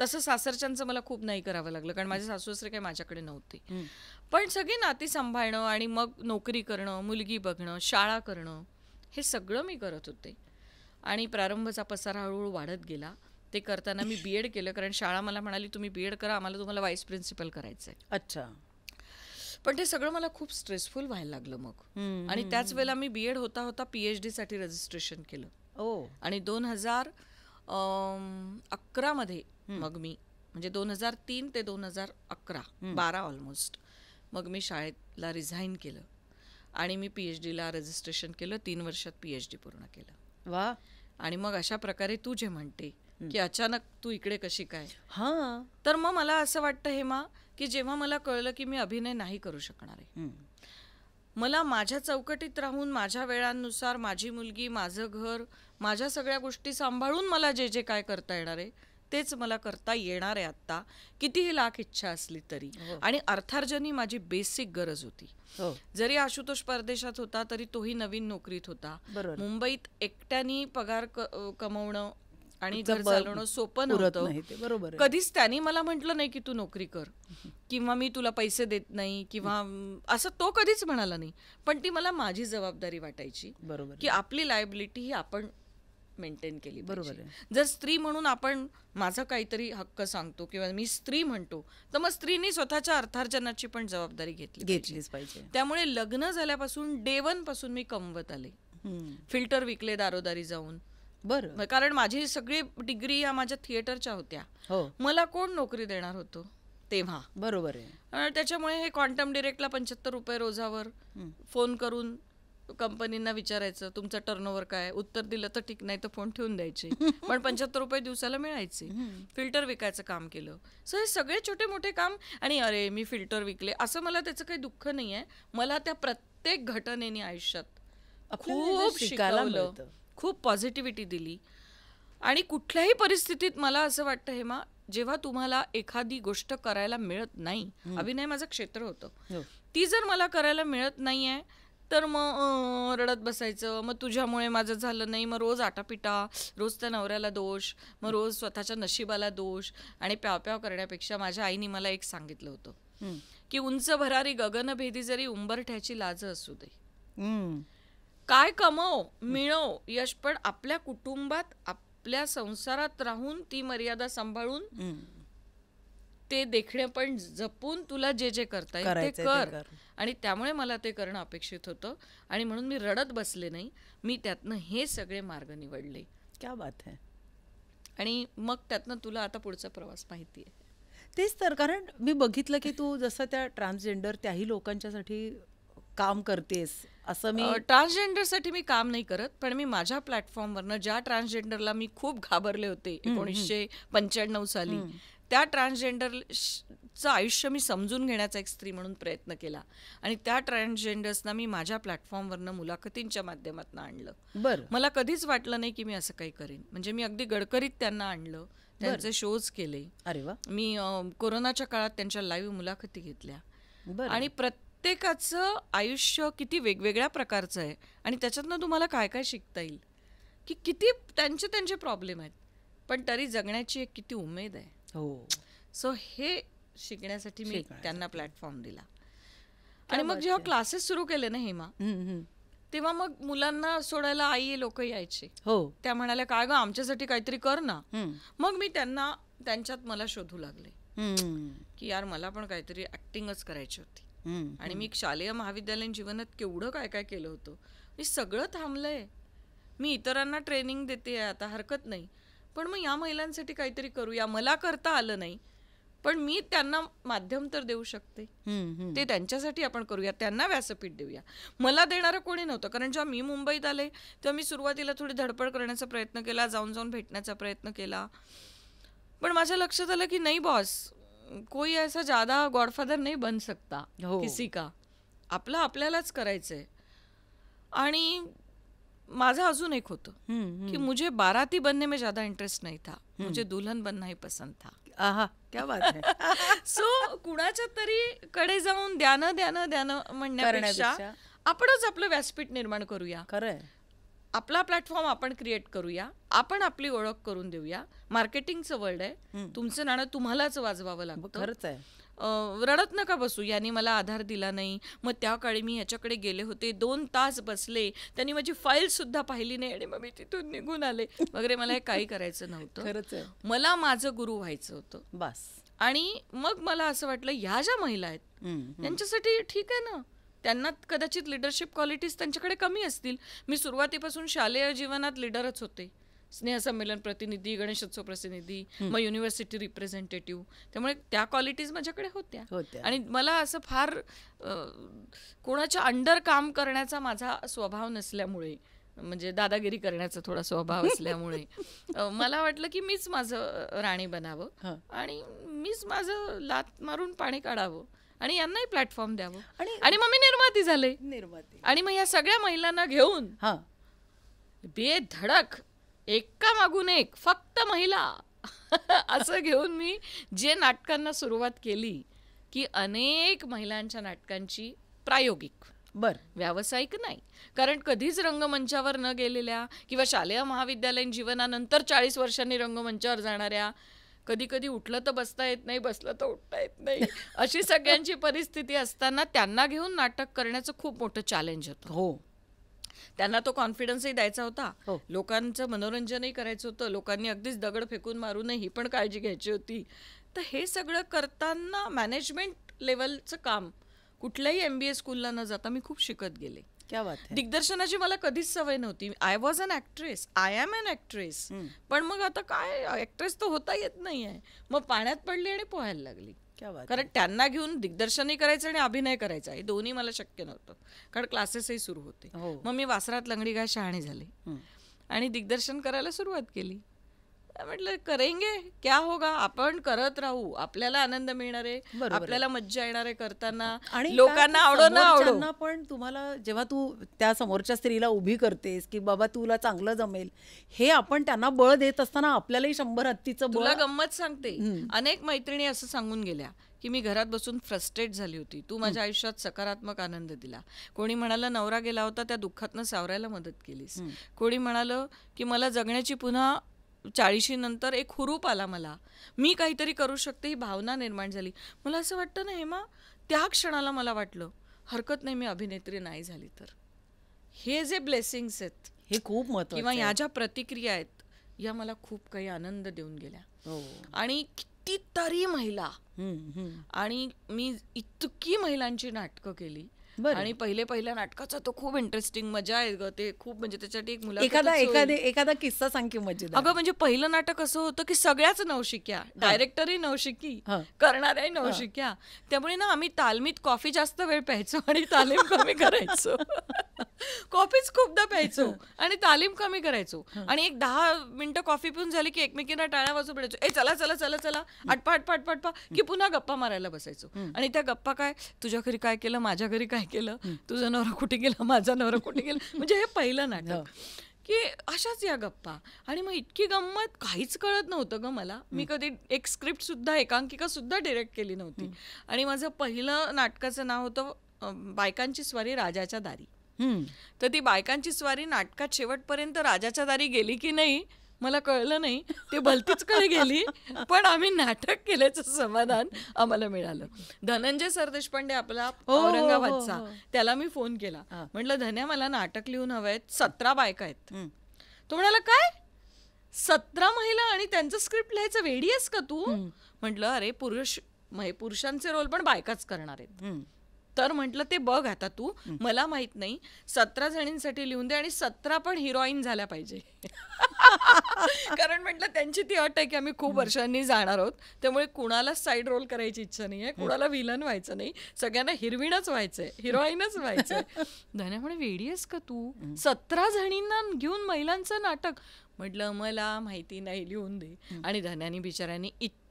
तसं सासरच्यांचं मला खूप नाही करावं लागलं कारण माझे सासू सासरे काही माझ्याकडे नव्हते पण सगळी नाती सांभाळणं आणि मग नोकरी करणं मुलगी बघणं शाळा करणं हे सगळं मी करत होते आणि प्रारंभचा पसारा हळूहळू वाढत गेला ते करताना मी बी एड केलं कारण शाळा मला म्हणाली तुम्ही बी एड करा आम्हाला तुम्हाला वाईस प्रिन्सिपल करायचं आहे अच्छा पण ते सगळं मला खूप स्ट्रेसफुल व्हायला लागलं मग आणि त्याच वेळेला मी बी होता होता पी एच डीसाठी रजिस्ट्रेशन केलं आणि दोन हजार अकरामध्ये मग मी म्हणजे दोन हजार तीन ते दोन हजार अकरा बारा ऑलमोस्ट मग मी शाळेतला रिझाईन केलं आणि मी पी एच डीला रजिस्ट्रेशन केलं तीन वर्षात पी एच डी पूर्ण केलं वा आणि मग अशा प्रकारे तू जे म्हणते की अचानक तू इकडे कशी काय हां तर मग मला असं वाटतं हेमा की जेव्हा मला कळलं की मी अभिनय नाही करू शकणार आहे मला माझ्या चौकटीत राहून माझ्या वेळांनुसार माझी मुलगी माझं घर माझ्या सगळ्या गोष्टी सांभाळून मला जे जे काय करता येणार आहे तेच मला करता येणार आहे आत्ता कितीही लाख इच्छा असली तरी हो. आणि अर्थार्जनी माझी बेसिक गरज होती हो. जरी आशुतोष परदेशात होता तरी तोही नवीन नोकरीत होता मुंबईत एकट्यानी पगार कमवणं आणि घर चालवणं सोपं नव्हतं बरोबर कधीच त्यांनी मला म्हटलं नाही की तू नोकरी कर किंवा मी तुला पैसे देत नाही किंवा असं तो कधीच म्हणाला नाही पण ती मला माझी जबाबदारी वाटायची बरोबर की आपली लायबिलिटी ही आपण मेंटेन केली बरोबर जर स्त्री म्हणून आपण माझा काहीतरी हक्क सांगतो किंवा मी स्त्री म्हणतो तर मग स्त्रीनी स्वतःच्या अर्थार्जनाची पण जबाबदारी घेतली घेतलीच पाहिजे त्यामुळे लग्न झाल्यापासून डेवन पासून मी कमवत आले फिल्टर विकले दारोदारी जाऊन बर कारण माझी सगळी डिग्री या माझ्या थिएटरच्या होत्या हो मला कोण नोकरी देणार होतो तेव्हा बरोबर आहे त्याच्यामुळे हे क्वांटम डिरेक्टला पंच्याहत्तर रुपये रोजावर फोन करून कंपनींना विचारायचं तुमचं टर्नओव्हर काय उत्तर दिलं तर ठीक नाही तर फोन ठेवून द्यायचे पण पंच्याहत्तर रुपये दिवसाला मिळायचे फिल्टर विकायचं काम केलं सो हे सगळे छोटे मोठे काम आणि अरे मी फिल्टर विकले असं मला त्याचं काही दुःख नाही आहे मला त्या प्रत्येक घटनेने आयुष्यात खूप शिकायला खूप पॉझिटिव्हिटी दिली आणि कुठल्याही परिस्थितीत मला असं वाटतं हेमा जेव्हा तुम्हाला एखादी गोष्ट करायला मिळत नाही अभिनय माझं क्षेत्र होतं हो. ती जर मला करायला मिळत नाही आहे तर मग रडत बसायचं मग तुझ्यामुळे माझं झालं नाही मग रोज आटापिटा रोज त्या नवऱ्याला दोष मग रोज स्वतःच्या नशिबाला दोष आणि प्यावप्याव करण्यापेक्षा माझ्या आईने मला एक सांगितलं होतं की उंच भरारी गगनभेदी जरी उंबरठ्याची लाज असू दे काय कमव मिळव यश पण आपल्या कुटुंबात आपल्या संसारात राहून ती मर्यादा सांभाळून ते देखणे पण जपून तुला जे जे करता ते कर आणि त्यामुळे मला ते करणं अपेक्षित होतं आणि म्हणून मी रडत बसले नाही मी त्यातनं हे सगळे मार्ग निवडले क्या बात है आणि मग त्यातनं तुला आता पुढचा प्रवास माहिती आहे तेच तर कारण मी बघितलं की तू जसं त्या ट्रान्सजेंडर त्याही लोकांच्यासाठी काम करतेस असं मी ट्रान्सजेंडरसाठी मी काम नाही करत पण मी माझ्या प्लॅटफॉर्मवरनं ज्या ट्रान्सजेंडरला मी खूप घाबरले होते एकोणीसशे पंच्याण्णव साली त्या ट्रान्सजेंडरचं आयुष्य मी समजून घेण्याचा एक स्त्री म्हणून प्रयत्न केला आणि त्या ट्रान्सजेंडर्सना मी माझ्या प्लॅटफॉर्मवरनं मुलाखतींच्या माध्यमातून आणलं बरं मला कधीच वाटलं नाही की मी असं काही करेन म्हणजे मी अगदी गडकरीत त्यांना आणलं त्यांचे शोज केले अरे वा मी कोरोनाच्या काळात त्यांच्या लाईव्ह मुलाखती घेतल्या आणि प्रत्येकाचं आयुष्य किती वेगवेगळ्या प्रकारचं आहे आणि त्याच्यातनं तुम्हाला काय काय शिकता येईल की किती त्यांचे त्यांचे प्रॉब्लेम आहेत पण तरी जगण्याची एक किती उमेद आहे हो सो हे शिकण्यासाठी मी त्यांना प्लॅटफॉर्म दिला आणि मग जेव्हा क्लासेस सुरू केले ना हेमा तेव्हा मग मुलांना सोडायला आई लोक यायचे हो त्या म्हणाल्या काय ग आमच्यासाठी काहीतरी कर ना मग मी त्यांना त्यांच्यात मला शोधू लागले की यार मला पण काहीतरी ऍक्टिंगच करायची होती आणि मी शालेय महाविद्यालयीन जीवनात केवढं काय काय केलं होतं मी सगळं थांबलंय मी इतरांना ट्रेनिंग देते आता हरकत नाही पण मग या महिलांसाठी काहीतरी करूया मला करता आलं नाही पण मी त्यांना माध्यम तर देऊ शकते ते त्यांच्यासाठी आपण करूया त्यांना व्यासपीठ देऊया मला देणारं कोणी नव्हतं कारण जेव्हा मी मुंबईत आले तेव्हा मी सुरुवातीला थोडी धडपड करण्याचा प्रयत्न केला जाऊन जाऊन भेटण्याचा प्रयत्न केला पण माझ्या लक्षात आलं की नाही बॉस कोई असा जादा गॉडफादर नाही बन सकता हो. किसी का आपलं आपल्यालाच करायचंय आणि माझं अजून एक होतं की मुझे बाराती बनने में ज्यादा इंटरेस्ट नाही था मुझे दुल्हन बनना ही पसंद था क्या बात सो कुणाच्या तरी कडे जाऊन ध्यान ध्यान ध्यान म्हणण्यापेक्षा आपणच आपलं व्यासपीठ निर्माण करूया खरंय आपला प्लॅटफॉर्म आपण क्रिएट करूया आपण आपली ओळख करून देऊया मार्केटिंगचं वर्ल्ड आहे तुमचं नाणं तुम्हालाच वाजवावं लागतं खरंच आहे रडत नका बसू यांनी मला आधार दिला नाही मग त्या काळी मी याच्याकडे गेले होते दोन तास बसले त्यांनी माझी फाईल सुद्धा पाहिली नाही आणि मग मी तिथून निघून आले वगैरे मला हे काही करायचं नव्हतं मला माझं गुरु व्हायचं होतं बस आणि मग मला असं वाटलं ह्या ज्या महिला आहेत त्यांच्यासाठी ठीक आहे ना त्यांना कदाचित लिडरशिप क्वालिटीज त्यांच्याकडे कमी असतील मी सुरुवातीपासून शालेय जीवनात लिडरच होते स्नेहसंमेलन प्रतिनिधी गणेशोत्सव प्रतिनिधी मग युनिव्हर्सिटी रिप्रेझेंटेटिव्ह त्यामुळे त्या क्वालिटीज माझ्याकडे होत्या आणि मला असं फार कोणाच्या अंडर काम करण्याचा माझा स्वभाव नसल्यामुळे म्हणजे दादागिरी करण्याचा थोडा स्वभाव असल्यामुळे मला वाटलं की मीच माझं राणी बनावं आणि मीच माझं लात मारून पाणी काढावं आणि यांनाही प्लॅटफॉर्म द्यावं आणि मग मी निर्माती झाले निर्माती आणि मग या सगळ्या महिलांना घेऊन बेधडक एका मागून एक फक्त महिला असं घेऊन मी जे नाटकांना सुरुवात केली की अनेक महिलांच्या नाटकांची प्रायोगिक बर व्यावसायिक नाही कारण कधीच रंगमंचावर न गेलेल्या किंवा शालेय महाविद्यालयीन जीवनानंतर चाळीस वर्षांनी रंगमंचावर जाणाऱ्या कधी कधी उठलं तर बसता येत नाही बसलं तर उठता येत नाही अशी सगळ्यांची परिस्थिती असताना त्यांना घेऊन नाटक करण्याचं खूप मोठं चॅलेंज होतं हो त्यांना तो कॉन्फिडन्सही द्यायचा होता हो. लोकांचं मनोरंजनही करायचं होतं लोकांनी अगदीच दगड फेकून मारू नये ही पण काळजी घ्यायची होती तर हे सगळं करताना मॅनेजमेंट लेवलचं काम कुठल्याही एम बी स्कूलला न जाता मी खूप शिकत गेले दिग्दर्शनाची मला कधीच सवय नव्हती I was an actress I am an actress पण मग आता काय ऍक्ट्रेस तर होता येत नाही आहे मग पाण्यात पडली आणि पोहायला लागली कारण त्यांना घेऊन दिग्दर्शनही करायचं आणि अभिनय करायचा हे दोन्ही मला शक्य नव्हतं कारण क्लासेसही सुरू होते हो. मग मी वासरात लंगडी गाय शहाणी झाले आणि दिग्दर्शन करायला सुरुवात केली म्हटलं करेंगे क्या होगा आपण करत राहू आपल्याला आनंद मिळणार आहे आपल्याला मज्जा येणार आहे करताना आणि लोकांना आवडो ना आवडो पण तुम्हाला जेव्हा तू त्या समोरच्या स्त्रीला उभी करतेस की बाबा तुला चांगलं जमेल हे आपण त्यांना बळ देत असताना आपल्यालाही शंभर हत्तीचं बळ गंमत सांगते अनेक मैत्रिणी असं सांगून गेल्या की मी घरात बसून फ्रस्ट्रेट झाली होती तू माझ्या आयुष्यात सकारात्मक आनंद दिला कोणी म्हणाल नवरा गेला होता त्या दुःखातनं सावरायला मदत केलीस कोणी म्हणाल की मला जगण्याची पुन्हा चाळीशी नंतर एक हुरूप आला मला मी काहीतरी करू शकते ही भावना निर्माण झाली मला असं वाटतं ना हेमा त्या क्षणाला मला वाटलं हरकत नाही मी अभिनेत्री नाही झाली तर हे जे ब्लेसिंग्स आहेत हे खूप महत्व किंवा ह्या ज्या प्रतिक्रिया आहेत या मला खूप काही आनंद देऊन गेल्या हो. आणि कितीतरी महिला आणि मी इतकी महिलांची नाटकं केली आणि पहिले पहिल्या नाटकाचा तो खूप इंटरेस्टिंग मजा आहे ग ते खूप म्हणजे त्याच्यासाठी एक मुला एखादा एखादा एखादा किस्सा सांग की मजेदार अगं म्हणजे पहिलं नाटक असं होतं की सगळ्याच नवशिक्या डायरेक्टरही नवशिकी करणाऱ्याही नवशिक्या त्यामुळे ना आम्ही तालमीत कॉफी जास्त वेळ प्यायचो आणि तालीम कमी करायचो कॉफीच खूपदा प्यायचो आणि तालीम कमी करायचो आणि एक दहा मिनिटं कॉफी पिऊन झाली की एकमेकींना टाळ्या वाजू पडायचो ए चला चला चला चला आटपा आटपा आटपा आटपा की पुन्हा गप्पा मारायला बसायचो आणि त्या गप्पा काय तुझ्या घरी काय केलं माझ्या घरी काय केलं तुझा नवरा कुठे गेला माझा नवरा कुठे गेला म्हणजे हे पहिलं नाटक की अशाच या गप्पा आणि मग इतकी गंमत काहीच कळत नव्हतं ग मला मी कधी एक स्क्रिप्ट सुद्धा एकांकिका सुद्धा डिरेक्ट केली नव्हती आणि माझं पहिलं नाटकाचं नाव होतं बायकांची स्वारी राजाच्या दारी तर ती बायकांची स्वारी नाटकात शेवटपर्यंत राजाच्या दारी गेली की नाही मला कळलं नाही ते भलतीचकडे गेली पण आम्ही नाटक केल्याचं समाधान आम्हाला मिळालं धनंजय सरदेशपांडे आपला हो, हो, औरंगाबादचा हो, त्याला मी फोन केला म्हटलं धन्या मला नाटक लिहून हवं आहेत सतरा बायका आहेत तो म्हणाला काय सतरा महिला आणि त्यांचं स्क्रिप्ट लिहायचं वेडी आहेस का तू म्हटलं अरे पुरुष पुरुषांचे रोल पण बायकाच करणार आहेत तर म्हटलं ते बघ आता तू मला माहित नाही सतरा जणींसाठी लिहून दे आणि सतरा पण हिरोईन झाल्या पाहिजे कारण म्हटलं त्यांची ती अट आहे की आम्ही खूप वर्षांनी जाणार आहोत त्यामुळे कुणाला साईड रोल करायची इच्छा नाही आहे कुणाला विलन व्हायचं नाही सगळ्यांना हिरविणच व्हायचंय हिरोईनच व्हायचंय धन्या वेडी आहेस का तू सतरा जणींना घेऊन महिलांचं नाटक म्हटलं मला माहिती नाही लिहून दे आणि धन्यानी बिचाऱ्यांनी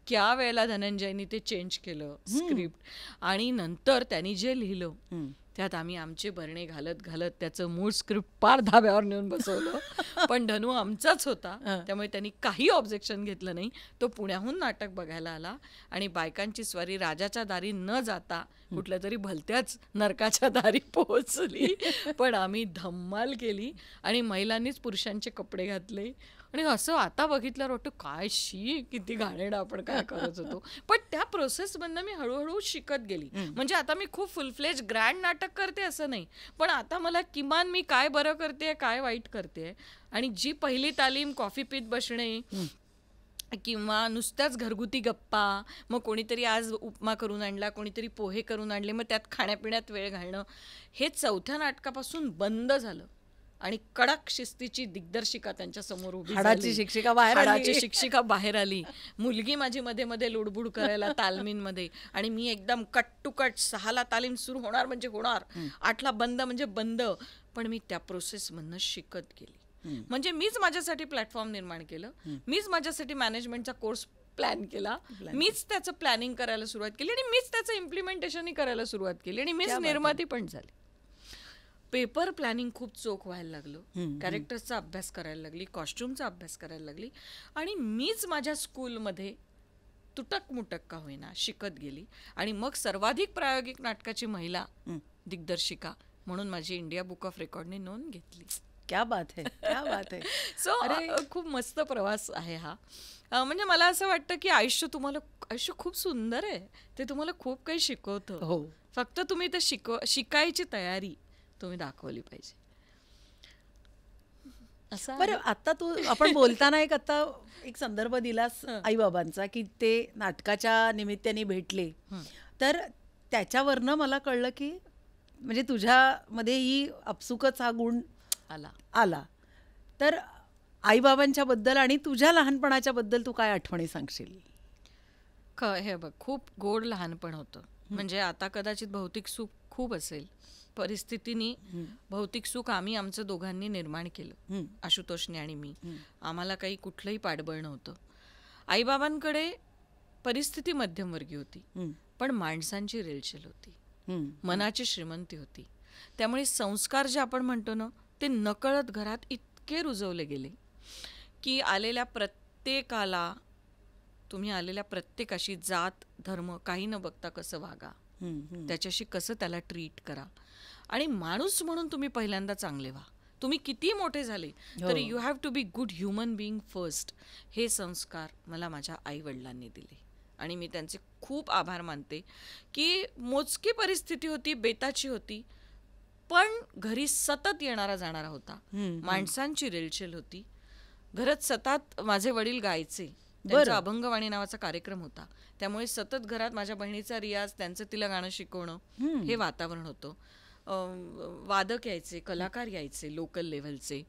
इतक्या वेळेला धनंजयनी ते चेंज केलं स्क्रिप्ट आणि नंतर त्यांनी जे लिहिलं त्यात आम्ही आमचे बरणे घालत घालत त्याचं मूळ स्क्रिप्ट पार धाब्यावर नेऊन बसवलं पण धनू आमचाच होता त्यामुळे त्यांनी काही ऑब्जेक्शन घेतलं नाही तो पुण्याहून नाटक बघायला आला आणि बायकांची स्वारी राजाच्या दारी न जाता कुठल्या तरी भलत्याच नरकाच्या दारी पोहोचली पण आम्ही धम्माल केली आणि महिलांनीच पुरुषांचे कपडे घातले आणि असं आता बघितल्यावर वाटतं काय शी किती घाणेडा आपण काय करत होतो पण त्या प्रोसेसमधनं मी हळूहळू शिकत गेली म्हणजे आता मी खूप फुलफ्लेज ग्रँड नाटक करते असं नाही पण आता मला किमान मी काय बरं करते काय वाईट करते आणि जी पहिली तालीम कॉफी पीत बसणे किंवा नुसत्याच घरगुती गप्पा मग कोणीतरी आज उपमा करून आणला कोणीतरी पोहे करून आणले मग त्यात खाण्यापिण्यात वेळ घालणं हे चौथ्या नाटकापासून बंद झालं आणि कडक शिस्तीची दिग्दर्शिका त्यांच्या समोर उभी शिक्षिका बाहेर हाडाची शिक्षिका बाहेर आली मुलगी माझी मध्ये मध्ये लुडबुड करायला तालमींमध्ये आणि मी एकदम कट टू कट सहाला तालीम सुरू होणार म्हणजे होणार आठला बंद म्हणजे बंद पण मी त्या प्रोसेस प्रोसेसमधनं शिकत गेली म्हणजे मीच माझ्यासाठी प्लॅटफॉर्म निर्माण केलं मीच माझ्यासाठी मॅनेजमेंटचा कोर्स प्लॅन केला मीच त्याचं प्लॅनिंग करायला सुरुवात केली आणि मीच त्याचं इम्प्लिमेंटेशनही करायला सुरुवात केली आणि मीच निर्माती पण झाली पेपर प्लॅनिंग खूप चोख व्हायला लागलं कॅरेक्टर्सचा अभ्यास करायला लागली कॉस्ट्युमचा अभ्यास करायला लागली आणि मीच माझ्या स्कूलमध्ये तुटक मुटक का होईना शिकत गेली आणि मग सर्वाधिक प्रायोगिक नाटकाची महिला दिग्दर्शिका म्हणून माझी इंडिया बुक ऑफ रेकॉर्डने नोंद घेतली क्या बात है क्या बात है सो अरे खूप मस्त प्रवास आहे हा म्हणजे मला असं वाटतं की आयुष्य तुम्हाला आयुष्य खूप सुंदर आहे ते तुम्हाला खूप काही शिकवतं हो फक्त तुम्ही ते शिकव शिकायची तयारी तुम्ही दाखवली पाहिजे बरं आता तू आपण बोलताना एक आता एक संदर्भ दिलास आईबाबांचा की ते नाटकाच्या निमित्ताने भेटले तर त्याच्यावरनं मला कळलं की म्हणजे तुझ्यामध्ये ही अपसुकच हा गुण आला आला तर आईबाबांच्या बद्दल आणि तुझ्या लहानपणाच्या बद्दल तू काय आठवणी सांगशील हे बघ खूप गोड लहानपण होतं म्हणजे आता कदाचित भौतिक सुख खूप असेल परिस्थितीने भौतिक सुख आम्ही आमचं दोघांनी निर्माण केलं आशुतोषने आणि मी आम्हाला काही कुठलंही पाठबळ नव्हतं आईबाबांकडे परिस्थिती मध्यमवर्गीय होती पण माणसांची रेलचेल होती मनाची श्रीमंती होती त्यामुळे संस्कार जे आपण म्हणतो ना ते नकळत घरात इतके रुजवले गेले की आलेल्या प्रत्येकाला तुम्ही आलेल्या प्रत्येकाशी जात धर्म काही न बघता कसं वागा त्याच्याशी कसं त्याला ट्रीट करा आणि माणूस म्हणून तुम्ही पहिल्यांदा चांगले व्हा तुम्ही किती मोठे झाले तरी you have to be good human being first हे संस्कार मला माझ्या आईवडिलांनी दिले आणि मी त्यांचे खूप आभार मानते की मोजकी परिस्थिती होती बेताची होती पण घरी सतत येणारा जाणारा होता माणसांची रेलचेल होती घरात सतत माझे वडील गायचे बरं अभंगवाणी नावाचा कार्यक्रम होता त्यामुळे सतत घरात माझ्या बहिणीचा रियाज त्यांचं तिला गाणं शिकवणं हे वातावरण होतं वादक यायचे कलाकार यायचे लोकल लेव्हलचे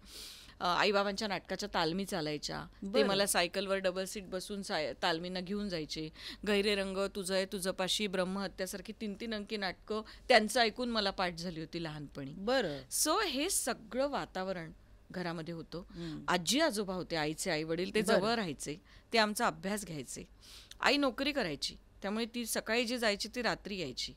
आईबाबांच्या नाटकाच्या तालमी चालायच्या ते मला सायकलवर डबल सीट बसून साय तालमींना घेऊन जायचे गैरे रंग तुझं आहे पाशी ब्रह्महत्यासारखी तीन तीन अंकी नाटकं त्यांचं ऐकून मला पाठ झाली होती लहानपणी बरं सो हे सगळं वातावरण घरामध्ये होतं आजी आजोबा होते आईचे आई वडील ते जवळ राहायचे ते आमचा अभ्यास घ्यायचे आई नोकरी करायची त्यामुळे ती सकाळी जी जायची ती रात्री यायची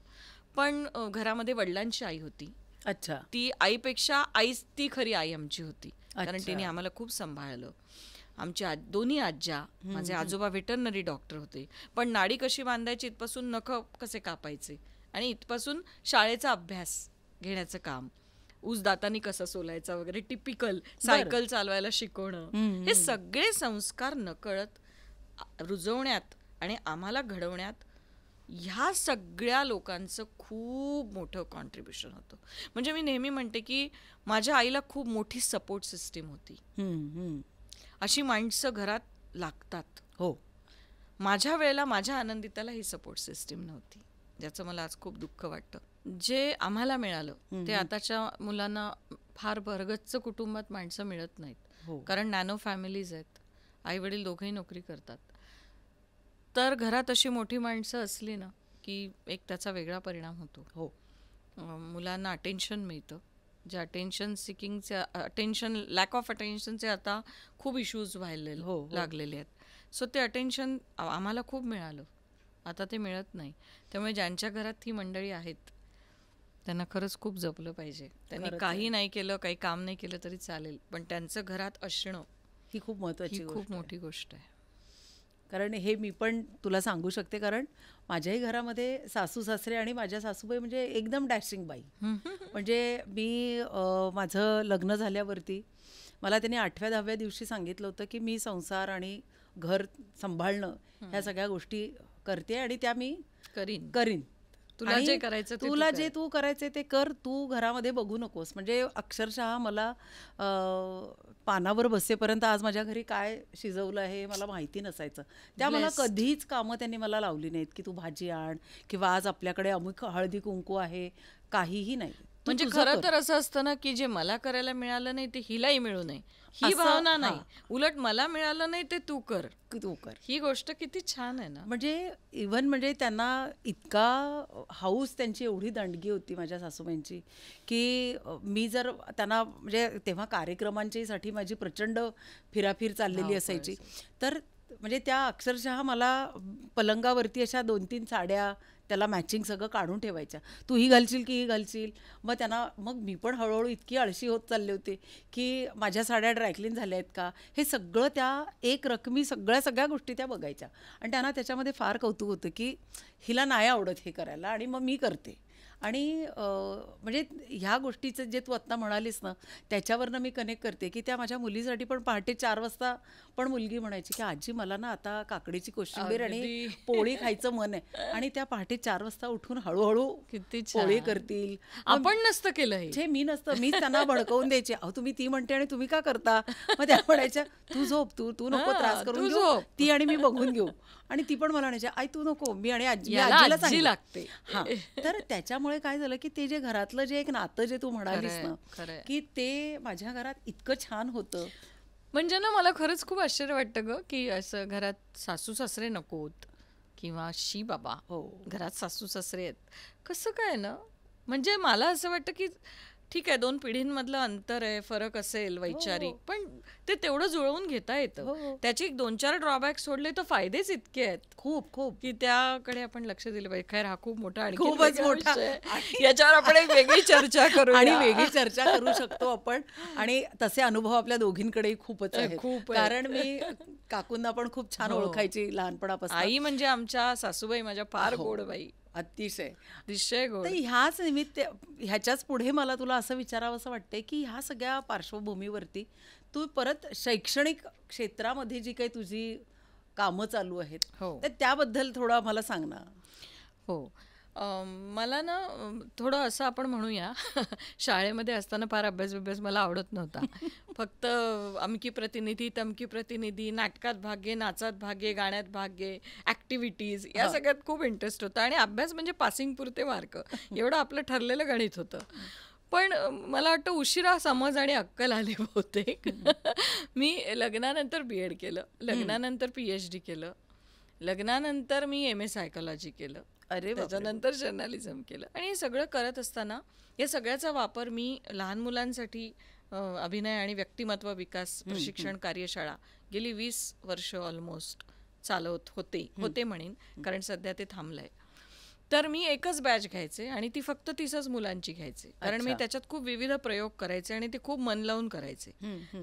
पण घरामध्ये वडिलांची आई होती अच्छा ती आईपेक्षा आईच ती खरी आई आमची होती कारण तिने आम्हाला खूप सांभाळलं आमच्या आज दोन्ही आज्या माझे आजोबा व्हेटरनरी डॉक्टर होते पण नाडी कशी बांधायची इथपासून नख कसे कापायचे आणि इथपासून शाळेचा अभ्यास घेण्याचं काम ऊस दातानी कसा सोलायचा वगैरे टिपिकल सायकल चालवायला शिकवणं हे सगळे संस्कार नकळत रुजवण्यात आणि आम्हाला घडवण्यात ह्या सगळ्या लोकांचं खूप मोठं कॉन्ट्रीब्युशन होतं म्हणजे मी नेहमी म्हणते की माझ्या आईला खूप मोठी सपोर्ट सिस्टीम होती अशी माणसं घरात लागतात हो माझ्या वेळेला माझ्या आनंदिताला ही सपोर्ट सिस्टीम नव्हती ज्याचं मला आज खूप दुःख वाटतं जे आम्हाला मिळालं ते आताच्या मुलांना फार भरगच्च कुटुंबात माणसं मिळत नाहीत हो. कारण नॅनो फॅमिलीज आहेत आई वडील दोघेही नोकरी करतात तर घरात अशी मोठी माणसं असली ना की एक त्याचा वेगळा परिणाम होतो हो मुलांना अटेन्शन मिळतं जे अटेन्शन सिकिंगचे अटेन्शन लॅक ऑफ अटेन्शनचे आता खूप इश्यूज व्हायले हो, हो। लागलेले आहेत सो ते अटेन्शन आम्हाला खूप मिळालं आता ते मिळत नाही त्यामुळे ज्यांच्या घरात ही मंडळी आहेत त्यांना खरंच खूप जपलं पाहिजे त्यांनी काही नाही केलं काही काम नाही केलं तरी चालेल पण त्यांचं घरात असणं ही खूप महत्वाची खूप मोठी गोष्ट आहे कारण हे मी पण तुला सांगू शकते कारण माझ्याही घरामध्ये सासू सासरे आणि माझ्या सासूबाई म्हणजे एकदम डॅशिंग बाई म्हणजे मी माझं लग्न झाल्यावरती मला त्यांनी आठव्या दहाव्या दिवशी सांगितलं होतं की मी संसार आणि घर सांभाळणं ह्या सगळ्या गोष्टी करते आणि त्या मी करीन करीन तुला जे करायचं तुला जे तू करायचं ते कर तू घरामध्ये बघू नकोस म्हणजे अक्षरशः मला पानावर बसेपर्यंत आज माझ्या घरी काय शिजवलं हे मला माहिती नसायचं त्या मला कधीच कामं त्यांनी मला लावली नाहीत की तू भाजी आण किंवा आज आपल्याकडे अमुक हळदी कुंकू आहे काहीही नाही म्हणजे खरं तर असं असतं ना की जे मला करायला मिळालं नाही ते हिलाही मिळू नये ही भावना नाही उलट मला मिळालं नाही ते तू कर तू कर ही गोष्ट किती छान आहे ना म्हणजे इवन म्हणजे त्यांना इतका हाऊस त्यांची एवढी दंडगी होती माझ्या सासूबाईंची की मी जर त्यांना म्हणजे तेव्हा कार्यक्रमांच्यासाठी माझी प्रचंड फिराफिर चाललेली असायची तर म्हणजे त्या अक्षरशः मला पलंगावरती अशा दोन तीन साड्या त्याला मॅचिंग सगळं काढून ठेवायच्या तू ही घालशील की ही घालशील मग त्यांना मग मी पण हळूहळू इतकी आळशी होत चालले होते की माझ्या साड्या ड्रायक्लीन झाल्या आहेत का हे सगळं त्या एक रकमी सगळ्या सगळ्या गोष्टी त्या बघायच्या आणि त्यांना त्याच्यामध्ये फार कौतुक होतं की हिला नाही आवडत हे करायला आणि मग मी करते आणि म्हणजे ह्या गोष्टीचं जे तू आत्ता म्हणालीस ना त्याच्यावरनं मी कनेक्ट करते की त्या माझ्या मुलीसाठी पण पहाटे चार वाजता पण मुलगी म्हणायची की आजी मला ना आता काकडीची कोशिंबीर आणि पोळी खायचं मन आहे आणि त्या पहाटे चार वाजता उठून हळूहळू किती पोळी करतील आपण नसतं केलं हे मी नसतं मी त्यांना भडकवून द्यायची अहो तुम्ही ती म्हणते आणि तुम्ही का करता मग त्या म्हणायच्या तू झोप तू तू नको त्रास करून झोप ती आणि मी बघून घेऊ आणि ती पण मला म्हणायची आई तू नको मी आणि आजी लागते हा तर त्याच्यामुळे काय झालं की ते जे घरातलं जे एक नातं जे तू म्हणालीस ना की ते माझ्या घरात इतकं छान होतं म्हणजे ना मला खरंच खूप आश्चर्य वाटतं ग की असं घरात सासू सासरे नकोत किंवा शी बाबा हो घरात सासू सासरे आहेत कसं काय ना म्हणजे मला असं वाटतं की ठीक आहे दोन पिढींमधलं अंतर आहे फरक असेल हो, हो. वैचारिक पण ते तेवढं जुळवून घेता येतं हो, त्याची दोन चार ड्रॉबॅक सोडले तर फायदेच इतके आहेत खूप खूप की त्याकडे आपण लक्ष दिलं पाहिजे खैर हा खूप मोठा आणि खूपच मोठा याच्यावर आपण एक वेगळी चर्चा करू आणि वेगळी चर्चा करू शकतो आपण आणि तसे अनुभव आपल्या दोघींकडे खूपच आहेत खूप कारण मी काकूंना पण खूप छान ओळखायची लहानपणापासून आई म्हणजे आमच्या सासूबाई माझ्या फार गोड बाई अतिशय अतिशय गोड ह्याच निमित्त ह्याच्याच पुढे मला तुला असं विचारावं असं वाटतंय की ह्या सगळ्या पार्श्वभूमीवरती तू परत शैक्षणिक क्षेत्रामध्ये जी काही तुझी कामं चालू आहेत हो तर त्याबद्दल थोडं आम्हाला सांग ना हो मला ना थोडं असं आपण म्हणूया शाळेमध्ये असताना फार अभ्यास बिभ्यास मला आवडत नव्हता फक्त अमकी प्रतिनिधी तमकी प्रतिनिधी नाटकात भाग नाचात भाग गाण्यात भाग ॲक्टिव्हिटीज या सगळ्यात खूप इंटरेस्ट होता आणि अभ्यास म्हणजे पासिंग पुरते मार्क एवढं आपलं ठरलेलं गणित होतं पण मला वाटतं उशिरा समज आणि अक्कल आले बहुतेक मी लग्नानंतर बी एड केलं लग्नानंतर पी एच डी केलं लग्नानंतर मी एम ए सायकॉलॉजी केलं अरे त्याच्यानंतर जर्नालिझम केलं आणि हे सगळं करत असताना या सगळ्याचा वापर मी लहान मुलांसाठी अभिनय आणि व्यक्तिमत्व विकास प्रशिक्षण कार्यशाळा गेली वीस वर्ष ऑलमोस्ट चालवत होते होते म्हणेन कारण सध्या ते थांबलंय तर मी एकच बॅच घ्यायचे आणि ती फक्त तीसच मुलांची घ्यायचे कारण मी त्याच्यात खूप विविध प्रयोग करायचे आणि ते खूप मन लावून करायचे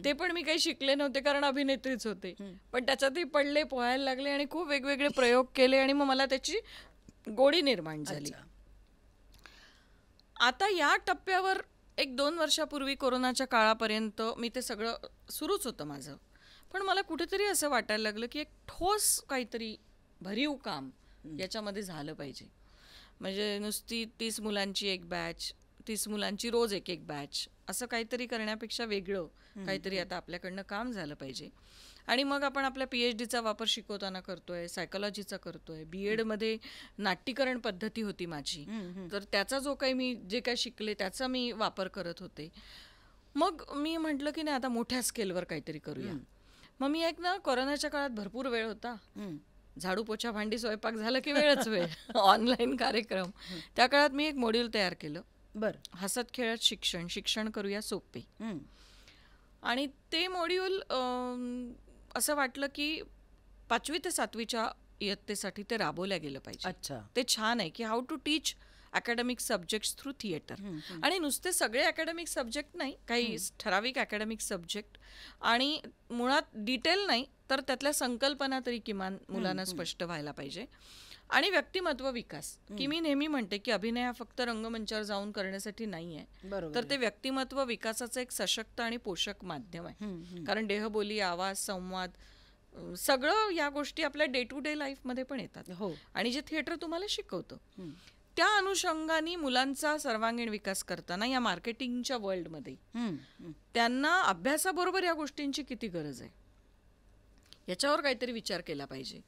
ते पण मी काही शिकले नव्हते कारण अभिनेत्रीच होते पण त्याच्यातही पडले पोहायला लागले आणि खूप वेगवेगळे प्रयोग केले आणि मग मला त्याची गोडी निर्माण झाली आता या टप्प्यावर एक दोन वर्षापूर्वी कोरोनाच्या काळापर्यंत मी ते सगळं सुरूच होतं माझं पण मला कुठेतरी असं वाटायला लागलं की एक ठोस काहीतरी भरीव काम याच्यामध्ये झालं पाहिजे म्हणजे नुसती तीस मुलांची एक बॅच तीस मुलांची रोज एक एक बॅच असं काहीतरी करण्यापेक्षा वेगळं काहीतरी आता आपल्याकडनं काम झालं पाहिजे आणि मग आपण आपल्या पी एच डीचा वापर शिकवताना करतोय सायकोलॉजीचा करतोय बी मध्ये नाट्यकरण पद्धती होती माझी तर त्याचा जो काही मी जे काही शिकले त्याचा मी वापर करत होते मग मी म्हटलं की नाही आता मोठ्या स्केलवर काहीतरी करूया मग मी एक ना कोरोनाच्या काळात भरपूर वेळ होता झाडू पोछा भांडी स्वयंपाक झालं की वेळच वेळ ऑनलाईन कार्यक्रम त्या काळात मी एक मॉड्यूल तयार केलं बर हसत खेळत शिक्षण शिक्षण करूया सोपे आणि ते मॉड्यूल असं वाटलं की पाचवी ते सातवीच्या इयत्तेसाठी ते राबवल्या गेलं पाहिजे अच्छा ते छान आहे की how to teach academic subjects through theatre आणि नुसते सगळे अकॅडमिक सब्जेक्ट नाही काही ठराविक अकॅडमिक सब्जेक्ट आणि मुळात डिटेल नाही तर त्यातल्या संकल्पना तरी किमान मुलांना स्पष्ट व्हायला पाहिजे आणि व्यक्तिमत्व विकास की मी नेहमी म्हणते की अभिनय हा फक्त रंगमंचावर जाऊन करण्यासाठी नाही आहे तर ते व्यक्तिमत्व विकासाचं एक सशक्त आणि पोषक माध्यम आहे कारण देहबोली आवाज संवाद सगळं या गोष्टी आपल्या डे टू डे लाईफ मध्ये पण येतात हो आणि जे थिएटर तुम्हाला शिकवतं त्या अनुषंगाने मुलांचा सर्वांगीण विकास करताना या मार्केटिंगच्या वर्ल्डमध्ये त्यांना अभ्यासाबरोबर या गोष्टींची किती गरज आहे याच्यावर काहीतरी विचार केला पाहिजे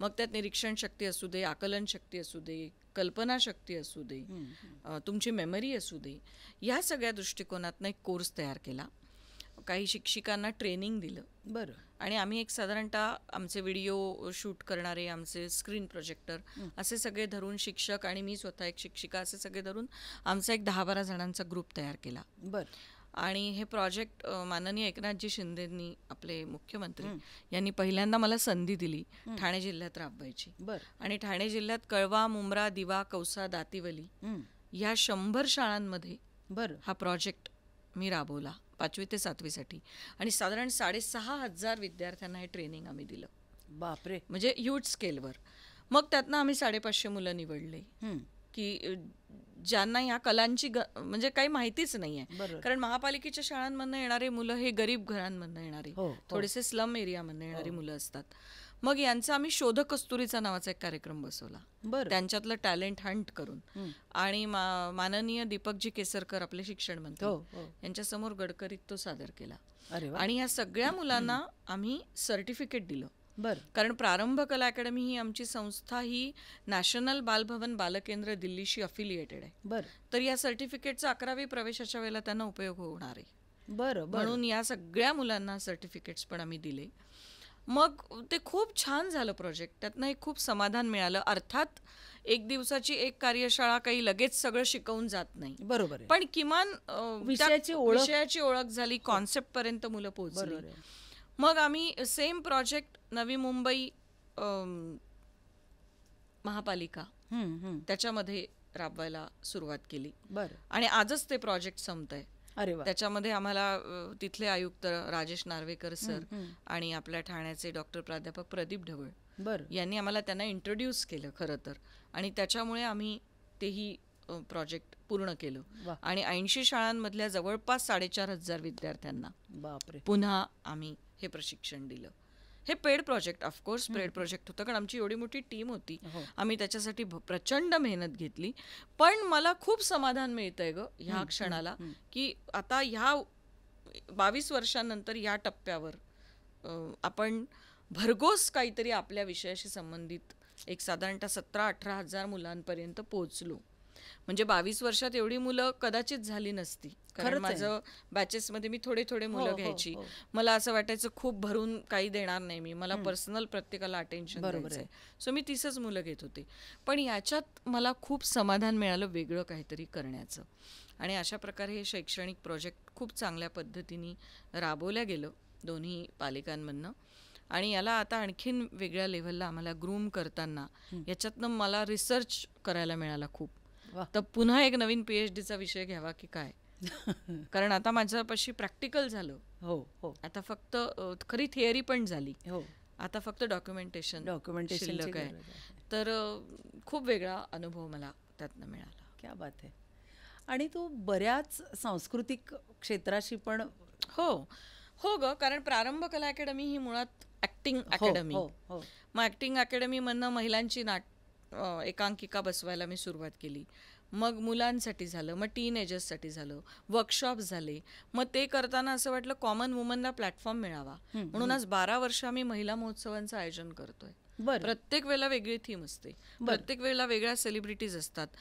मग त्यात निरीक्षण शक्ती असू दे आकलन शक्ती असू दे कल्पना शक्ती असू दे तुमची मेमरी असू दे या सगळ्या दृष्टिकोनातनं एक कोर्स तयार केला काही शिक्षिकांना ट्रेनिंग दिलं बरं आणि आम्ही एक साधारणतः आमचे व्हिडिओ शूट करणारे आमचे स्क्रीन प्रोजेक्टर असे सगळे धरून शिक्षक आणि मी स्वतः एक शिक्षिका असे सगळे धरून आमचा एक दहा बारा जणांचा ग्रुप तयार केला बरं आणि हे प्रोजेक्ट माननीय एकनाथजी शिंदेंनी आपले मुख्यमंत्री यांनी पहिल्यांदा मला संधी दिली ठाणे जिल्ह्यात राबवायची आणि ठाणे जिल्ह्यात कळवा मुंब्रा दिवा कौसा दातिवली या शंभर शाळांमध्ये बर हा प्रोजेक्ट मी राबवला पाचवी ते सातवीसाठी आणि साधारण साडेसहा हजार विद्यार्थ्यांना हे ट्रेनिंग आम्ही दिलं बापरे म्हणजे ह्यूज स्केलवर मग त्यातनं आम्ही साडेपाचशे मुलं निवडले की ज्यांना ह्या कलांची म्हणजे काही माहितीच नाही आहे कारण महापालिकेच्या शाळांमधनं येणारे मुलं हे गरीब घरांमधनं येणारे हो, हो. थोडेसे स्लम एरियामधनं येणारी हो. मुलं असतात मग यांचा आम्ही शोध कस्तुरीचा नावाचा एक कार्यक्रम बसवला बरं त्यांच्यातलं टॅलेंट हंट करून आणि माननीय दीपकजी केसरकर आपले शिक्षण मंत्री यांच्यासमोर गडकरीत तो सादर केला आणि ह्या सगळ्या मुलांना आम्ही सर्टिफिकेट दिलं बर कारण प्रारंभ कला अकॅडमी ही आमची संस्था ही नॅशनल बालभवन बालकेंद्र दिल्लीशी अफिलिएटेड आहे बरं तर या सर्टिफिकेटचा अकरावी प्रवेशाच्या वेळेला त्यांना उपयोग होणार आहे बरं म्हणून या सगळ्या मुलांना सर्टिफिकेट्स पण आम्ही दिले मग ते खूप छान झालं प्रोजेक्ट त्यातनं एक खूप समाधान मिळालं अर्थात एक दिवसाची एक कार्यशाळा काही लगेच सगळं शिकवून जात नाही बरोबर पण किमान विषयाची ओळख झाली कॉन्सेप्ट पर्यंत मुलं पोहोचली मग आम्ही सेम प्रोजेक्ट नवी मुंबई महापालिका त्याच्यामध्ये राबवायला सुरुवात केली बर आणि आजच ते प्रोजेक्ट संपत आहे अरे त्याच्यामध्ये आम्हाला तिथले आयुक्त राजेश नार्वेकर सर आणि आपल्या ठाण्याचे डॉक्टर प्राध्यापक प्रदीप ढवळ बर यांनी आम्हाला त्यांना इंट्रोड्यूस केलं खरं तर आणि त्याच्यामुळे आम्ही तेही प्रोजेक्ट पूर्ण केलं आणि ऐंशी शाळांमधल्या जवळपास साडेचार हजार विद्यार्थ्यांना पुन्हा आम्ही हे प्रशिक्षण दिलं हे paid project of course paid project होतं कारण आमची एवढी मोठी टीम होती हो. आम्ही त्याच्यासाठी प्रचंड मेहनत घेतली पण मला खूप समाधान मिळतंय ग ह्या क्षणाला की आता ह्या बावीस वर्षांनंतर या टप्प्यावर आपण भरघोस काहीतरी आपल्या विषयाशी संबंधित एक साधारणतः सतरा अठरा हजार मुलांपर्यंत पोहोचलो म्हणजे बावीस वर्षात एवढी मुलं कदाचित झाली नसती कारण माझं मध्ये मी थोडे थोडे मुलं हो, हो, घ्यायची हो. मला असं वाटायचं खूप भरून काही देणार नाही मी मला पर्सनल प्रत्येकाला अटेन्शन आहे सो मी तीसच मुलं घेत होते पण याच्यात मला खूप समाधान मिळालं वेगळं काहीतरी करण्याचं आणि अशा प्रकारे हे शैक्षणिक प्रोजेक्ट खूप चांगल्या पद्धतीने राबवल्या गेलं दोन्ही पालिकांमधनं आणि याला आता आणखीन वेगळ्या लेव्हलला आम्हाला ग्रूम करताना याच्यातनं मला रिसर्च करायला मिळाला खूप तर पुन्हा एक नवीन पी एच डीचा विषय घ्यावा की काय कारण आता माझ्यापाशी प्रॅक्टिकल झालं हो हो आता फक्त खरी थिअरी पण झाली हो आता फक्त डॉक्युमेंटेशन डॉक्युमेंटेशन शिल्लक आहे तर खूप वेगळा अनुभव मला त्यातनं मिळाला क्या बात आहे आणि तू बऱ्याच सांस्कृतिक क्षेत्राशी पण हो हो ग कारण प्रारंभ कला अकॅडमी ही मुळात ऍक्टिंग हो, अकॅडमी हो, हो. मग अकॅडमी मधनं महिलांची नाट एकांकिका बसवायला मी सुरुवात केली मग मुलांसाठी झालं मग साठी झालं वर्कशॉप झाले मग ते करताना असं वाटलं कॉमन वुमनला प्लॅटफॉर्म मिळावा म्हणून आज बारा वर्ष आम्ही महिला महोत्सवांचं आयोजन करतोय प्रत्येक वेळेला वेगळी थीम असते प्रत्येक वेळेला वेगळ्या सेलिब्रिटीज असतात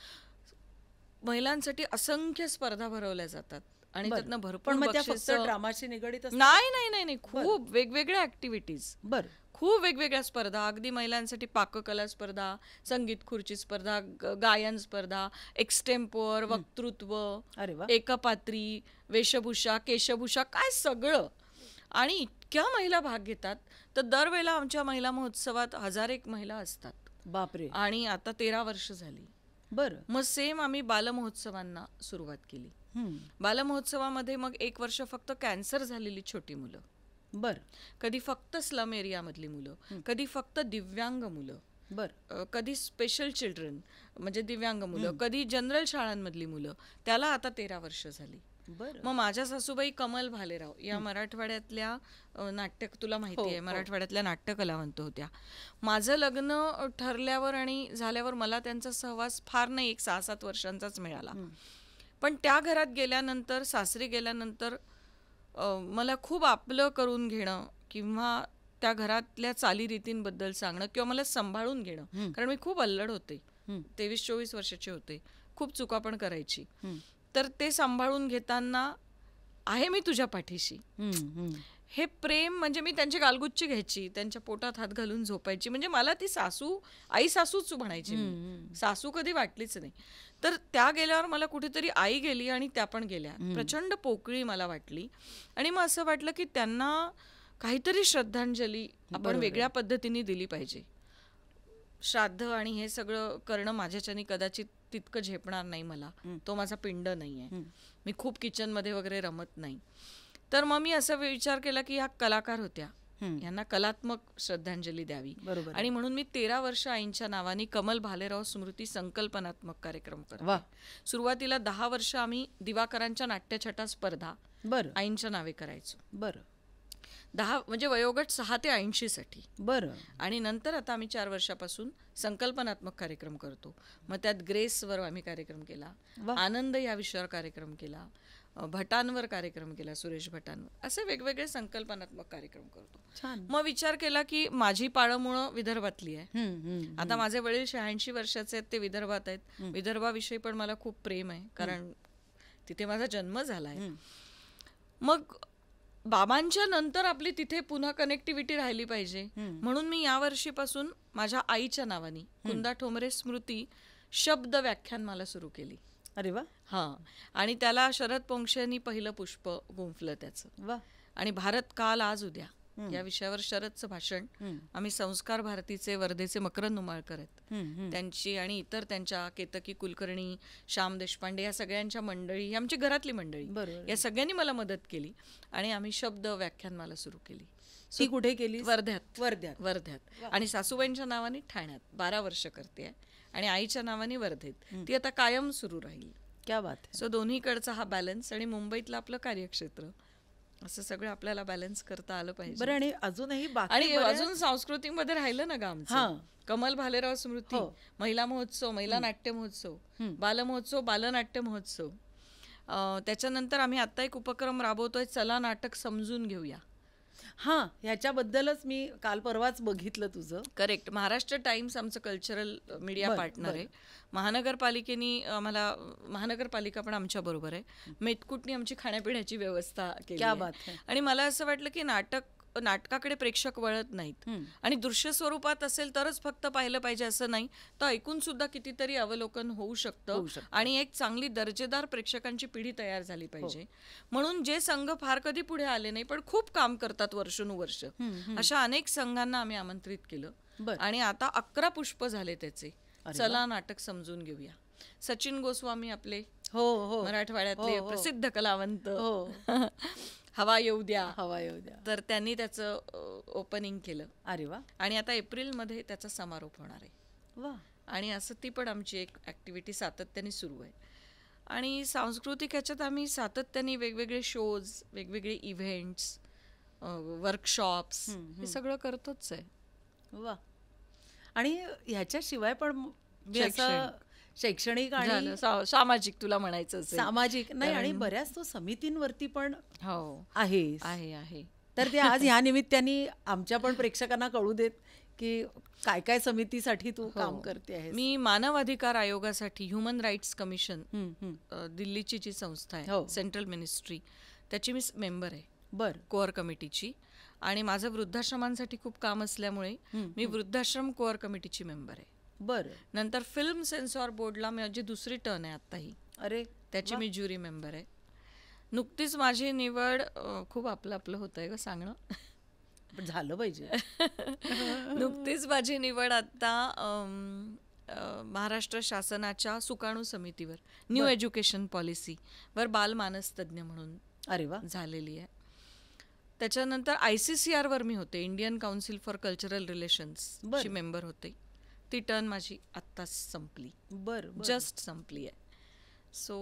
महिलांसाठी असंख्य स्पर्धा भरवल्या जातात आणि त्यातनं भरपूर ड्रामाशी निगडीत नाही नाही नाही खूप वेगवेगळ्या ऍक्टिव्हिटीज बरं खूप वेगवेगळ्या स्पर्धा अगदी महिलांसाठी पाककला स्पर्धा संगीत खुर्ची स्पर्धा गायन स्पर्धा एक्स्टेम्पोअर वक्तृत्व एकपात्री वेशभूषा केशभूषा काय सगळं आणि इतक्या महिला भाग घेतात तर दरवेळेला आमच्या महिला महोत्सवात हजार एक महिला असतात बापरे आणि आता तेरा वर्ष झाली बर मग सेम आम्ही बालमहोत्सवांना सुरुवात केली बालमहोत्सवामध्ये मग एक वर्ष फक्त कॅन्सर झालेली छोटी मुलं बर कधी फक्त स्लम एरियामधली मुलं कधी फक्त दिव्यांग मुलं बर कधी स्पेशल चिल्ड्रन म्हणजे दिव्यांग मुलं कधी जनरल शाळांमधली मुलं त्याला आता तेरा वर्ष झाली मग माझ्या सासूबाई कमल भालेराव या मराठवाड्यातल्या नाट्यक तुला माहिती हो, आहे हो. मराठवाड्यातल्या नाट्य कलावंत होत्या माझं लग्न ठरल्यावर आणि झाल्यावर मला त्यांचा सहवास फार नाही एक सहा सात वर्षांचाच मिळाला पण त्या घरात गेल्यानंतर सासरी गेल्यानंतर मला खूप आपलं करून घेणं किंवा त्या घरातल्या चालीरीतींबद्दल सांगणं किंवा मला सांभाळून घेणं कारण मी खूप अल्लड होते तेवीस चोवीस वर्षाचे होते खूप चुका पण करायची तर ते सांभाळून घेताना आहे मी तुझ्या पाठीशी हे प्रेम म्हणजे मी त्यांची गालगुच्ची घ्यायची त्यांच्या पोटात हात घालून झोपायची म्हणजे मला ती सासू आई सासूच म्हणायची सासू कधी वाटलीच नाही तर त्या गेल्यावर मला कुठेतरी आई गेली आणि त्या पण गेल्या प्रचंड पोकळी मला वाटली आणि मग असं वाटलं की त्यांना काहीतरी श्रद्धांजली आपण वेगळ्या पद्धतीने दिली पाहिजे श्राद्ध आणि हे सगळं करणं माझ्याच्यानी कदाचित तितकं झेपणार नाही मला तो माझा पिंड नाही आहे मी खूप किचनमध्ये वगैरे रमत नाही तर मग मी असा विचार केला की ह्या कलाकार होत्या यांना कलात्मक श्रद्धांजली द्यावी बरोबर आणि म्हणून मी तेरा वर्ष आईंच्या नावाने कमल भालेराव स्मृती संकल्पनात्मक कार्यक्रम करतो सुरुवातीला दहा वर्ष आम्ही दिवाकरांच्या नाट्यछटा स्पर्धा बर आईंच्या नावे करायचो बर दहा म्हणजे वयोगट सहा ते ऐंशी साठी बर आणि नंतर आता आम्ही चार वर्षापासून संकल्पनात्मक कार्यक्रम करतो मग त्यात ग्रेसवर आम्ही कार्यक्रम केला आनंद या विषयावर कार्यक्रम केला भटांवर कार्यक्रम केला सुरेश भटांवर असे वेगवेगळे संकल्पनात्मक कार्यक्रम करतो मग विचार केला की माझी पाळमुळं विदर्भातली आहे आता माझे वडील शहाऐंशी वर्षाचे आहेत ते विदर्भात आहेत विदर्भाविषयी पण मला खूप प्रेम आहे कारण तिथे माझा जन्म झाला आहे मग बाबांच्या नंतर आपली तिथे पुन्हा कनेक्टिव्हिटी राहिली पाहिजे म्हणून मी या वर्षीपासून माझ्या आईच्या नावानी कुंदा ठोमरे स्मृती शब्द व्याख्यान मला सुरू केली अरे वा हा आणि त्याला शरद पोंक्षेनी पहिलं पुष्प गुंफलं त्याचं वा आणि भारत काल आज उद्या या विषयावर शरदचं भाषण आम्ही संस्कार भारतीचे वर्धेचे मकरंद उमाळकर आहेत त्यांची आणि इतर त्यांच्या केतकी कुलकर्णी श्याम देशपांडे या सगळ्यांच्या मंडळी आमची घरातली मंडळी या सगळ्यांनी मला मदत केली आणि आम्ही शब्द व्याख्यानमाला सुरू केली ती कुठे केली वर्ध्यात वर्ध्यात वर्ध्यात आणि सासूबाईंच्या नावाने ठाण्यात बारा वर्ष करते आणि आईच्या नावाने वर्धेत ती आता कायम सुरू राहील क्या बात सो दोन्हीकडचा हा बॅलन्स आणि मुंबईतलं आपलं कार्यक्षेत्र असं सगळं आपल्याला बॅलन्स करता आलं पाहिजे बरं आणि अजूनही आणि अजून संस्कृतीमध्ये राहिलं ना ग आमचं कमल भालेराव स्मृती हो. महिला महोत्सव महिला नाट्य महोत्सव बालमहोत्सव बालनाट्य महोत्सव त्याच्यानंतर आम्ही आता एक उपक्रम राबवतोय चला नाटक समजून घेऊया हां ह्याच्याबद्दलच मी काल परवाच बघितलं तुझं करेक्ट महाराष्ट्र टाइम्स आमचं कल्चरल मीडिया पार्टनर आहे महानगरपालिकेने आम्हाला महानगरपालिका पण आमच्या बरोबर आहे मेतकुटनी आमची खाण्यापिण्याची व्यवस्था केली आणि मला असं वाटलं की नाटक नाटकाकडे प्रेक्षक वळत नाहीत आणि दृश्य स्वरूपात असेल तरच फक्त पाहिलं पाहिजे असं नाही तर ऐकून सुद्धा कितीतरी अवलोकन होऊ शकतं आणि एक चांगली दर्जेदार प्रेक्षकांची पिढी तयार झाली हो. पाहिजे म्हणून जे संघ फार कधी पुढे आले नाही पण खूप काम करतात वर्षानुवर्ष अशा अनेक संघांना आम्ही आमंत्रित केलं आणि आता अकरा पुष्प झाले त्याचे चला नाटक समजून घेऊया सचिन गोस्वामी आपले हो हो मराठवाड्यातले हो, हो. प्रसिद्ध कलावंत हो हवा येऊ द्या हवा येऊ द्या तर त्यांनी त्याचं ओपनिंग केलं अरे वा आणि आता एप्रिलमध्ये त्याचा समारोप होणार आहे वा आणि असं ती पण आमची एक ॲक्टिव्हिटी सातत्याने सुरू आहे आणि सांस्कृतिक ह्याच्यात आम्ही सातत्याने वेगवेगळे शोज वेगवेगळे इव्हेंट्स वर्कशॉप्स हे सगळं करतोच आहे वा आणि ह्याच्याशिवाय पण मी म्हणजे असं शैक्षणिक आणि सामाजिक तुला म्हणायचं सामाजिक नाही आणि बऱ्याच तो समितींवरती पण हो आहे आहे आहे तर ते आज या निमित्ताने आमच्या पण प्रेक्षकांना कळू देत की काय काय समितीसाठी तू हो. काम करते आहे मी मानवाधिकार आयोगासाठी ह्युमन राईट्स कमिशन दिल्लीची जी संस्था आहे हो. सेंट्रल मिनिस्ट्री त्याची मी मेंबर आहे बर कोअर कमिटीची आणि माझं वृद्धाश्रमांसाठी खूप काम असल्यामुळे मी वृद्धाश्रम कोअर कमिटीची मेंबर आहे बर नंतर फिल्म सेन्सॉर बोर्डला माझी दुसरी टर्न आहे आता ही अरे त्याची मी ज्युरी मेंबर आहे नुकतीच माझी निवड खूप आपलं आपलं होत आहे ग सांगणं झालं पाहिजे नुकतीच माझी निवड आता महाराष्ट्र शासनाच्या सुकाणू समितीवर न्यू एज्युकेशन पॉलिसी वर बालमानस तज्ज्ञ म्हणून अरे वा झालेली आहे त्याच्यानंतर आय सी सी आरवर मी होते Indian Council for Cultural Relations member होते ती टर्न माझी आता संपली बर जस्ट संपली आहे सो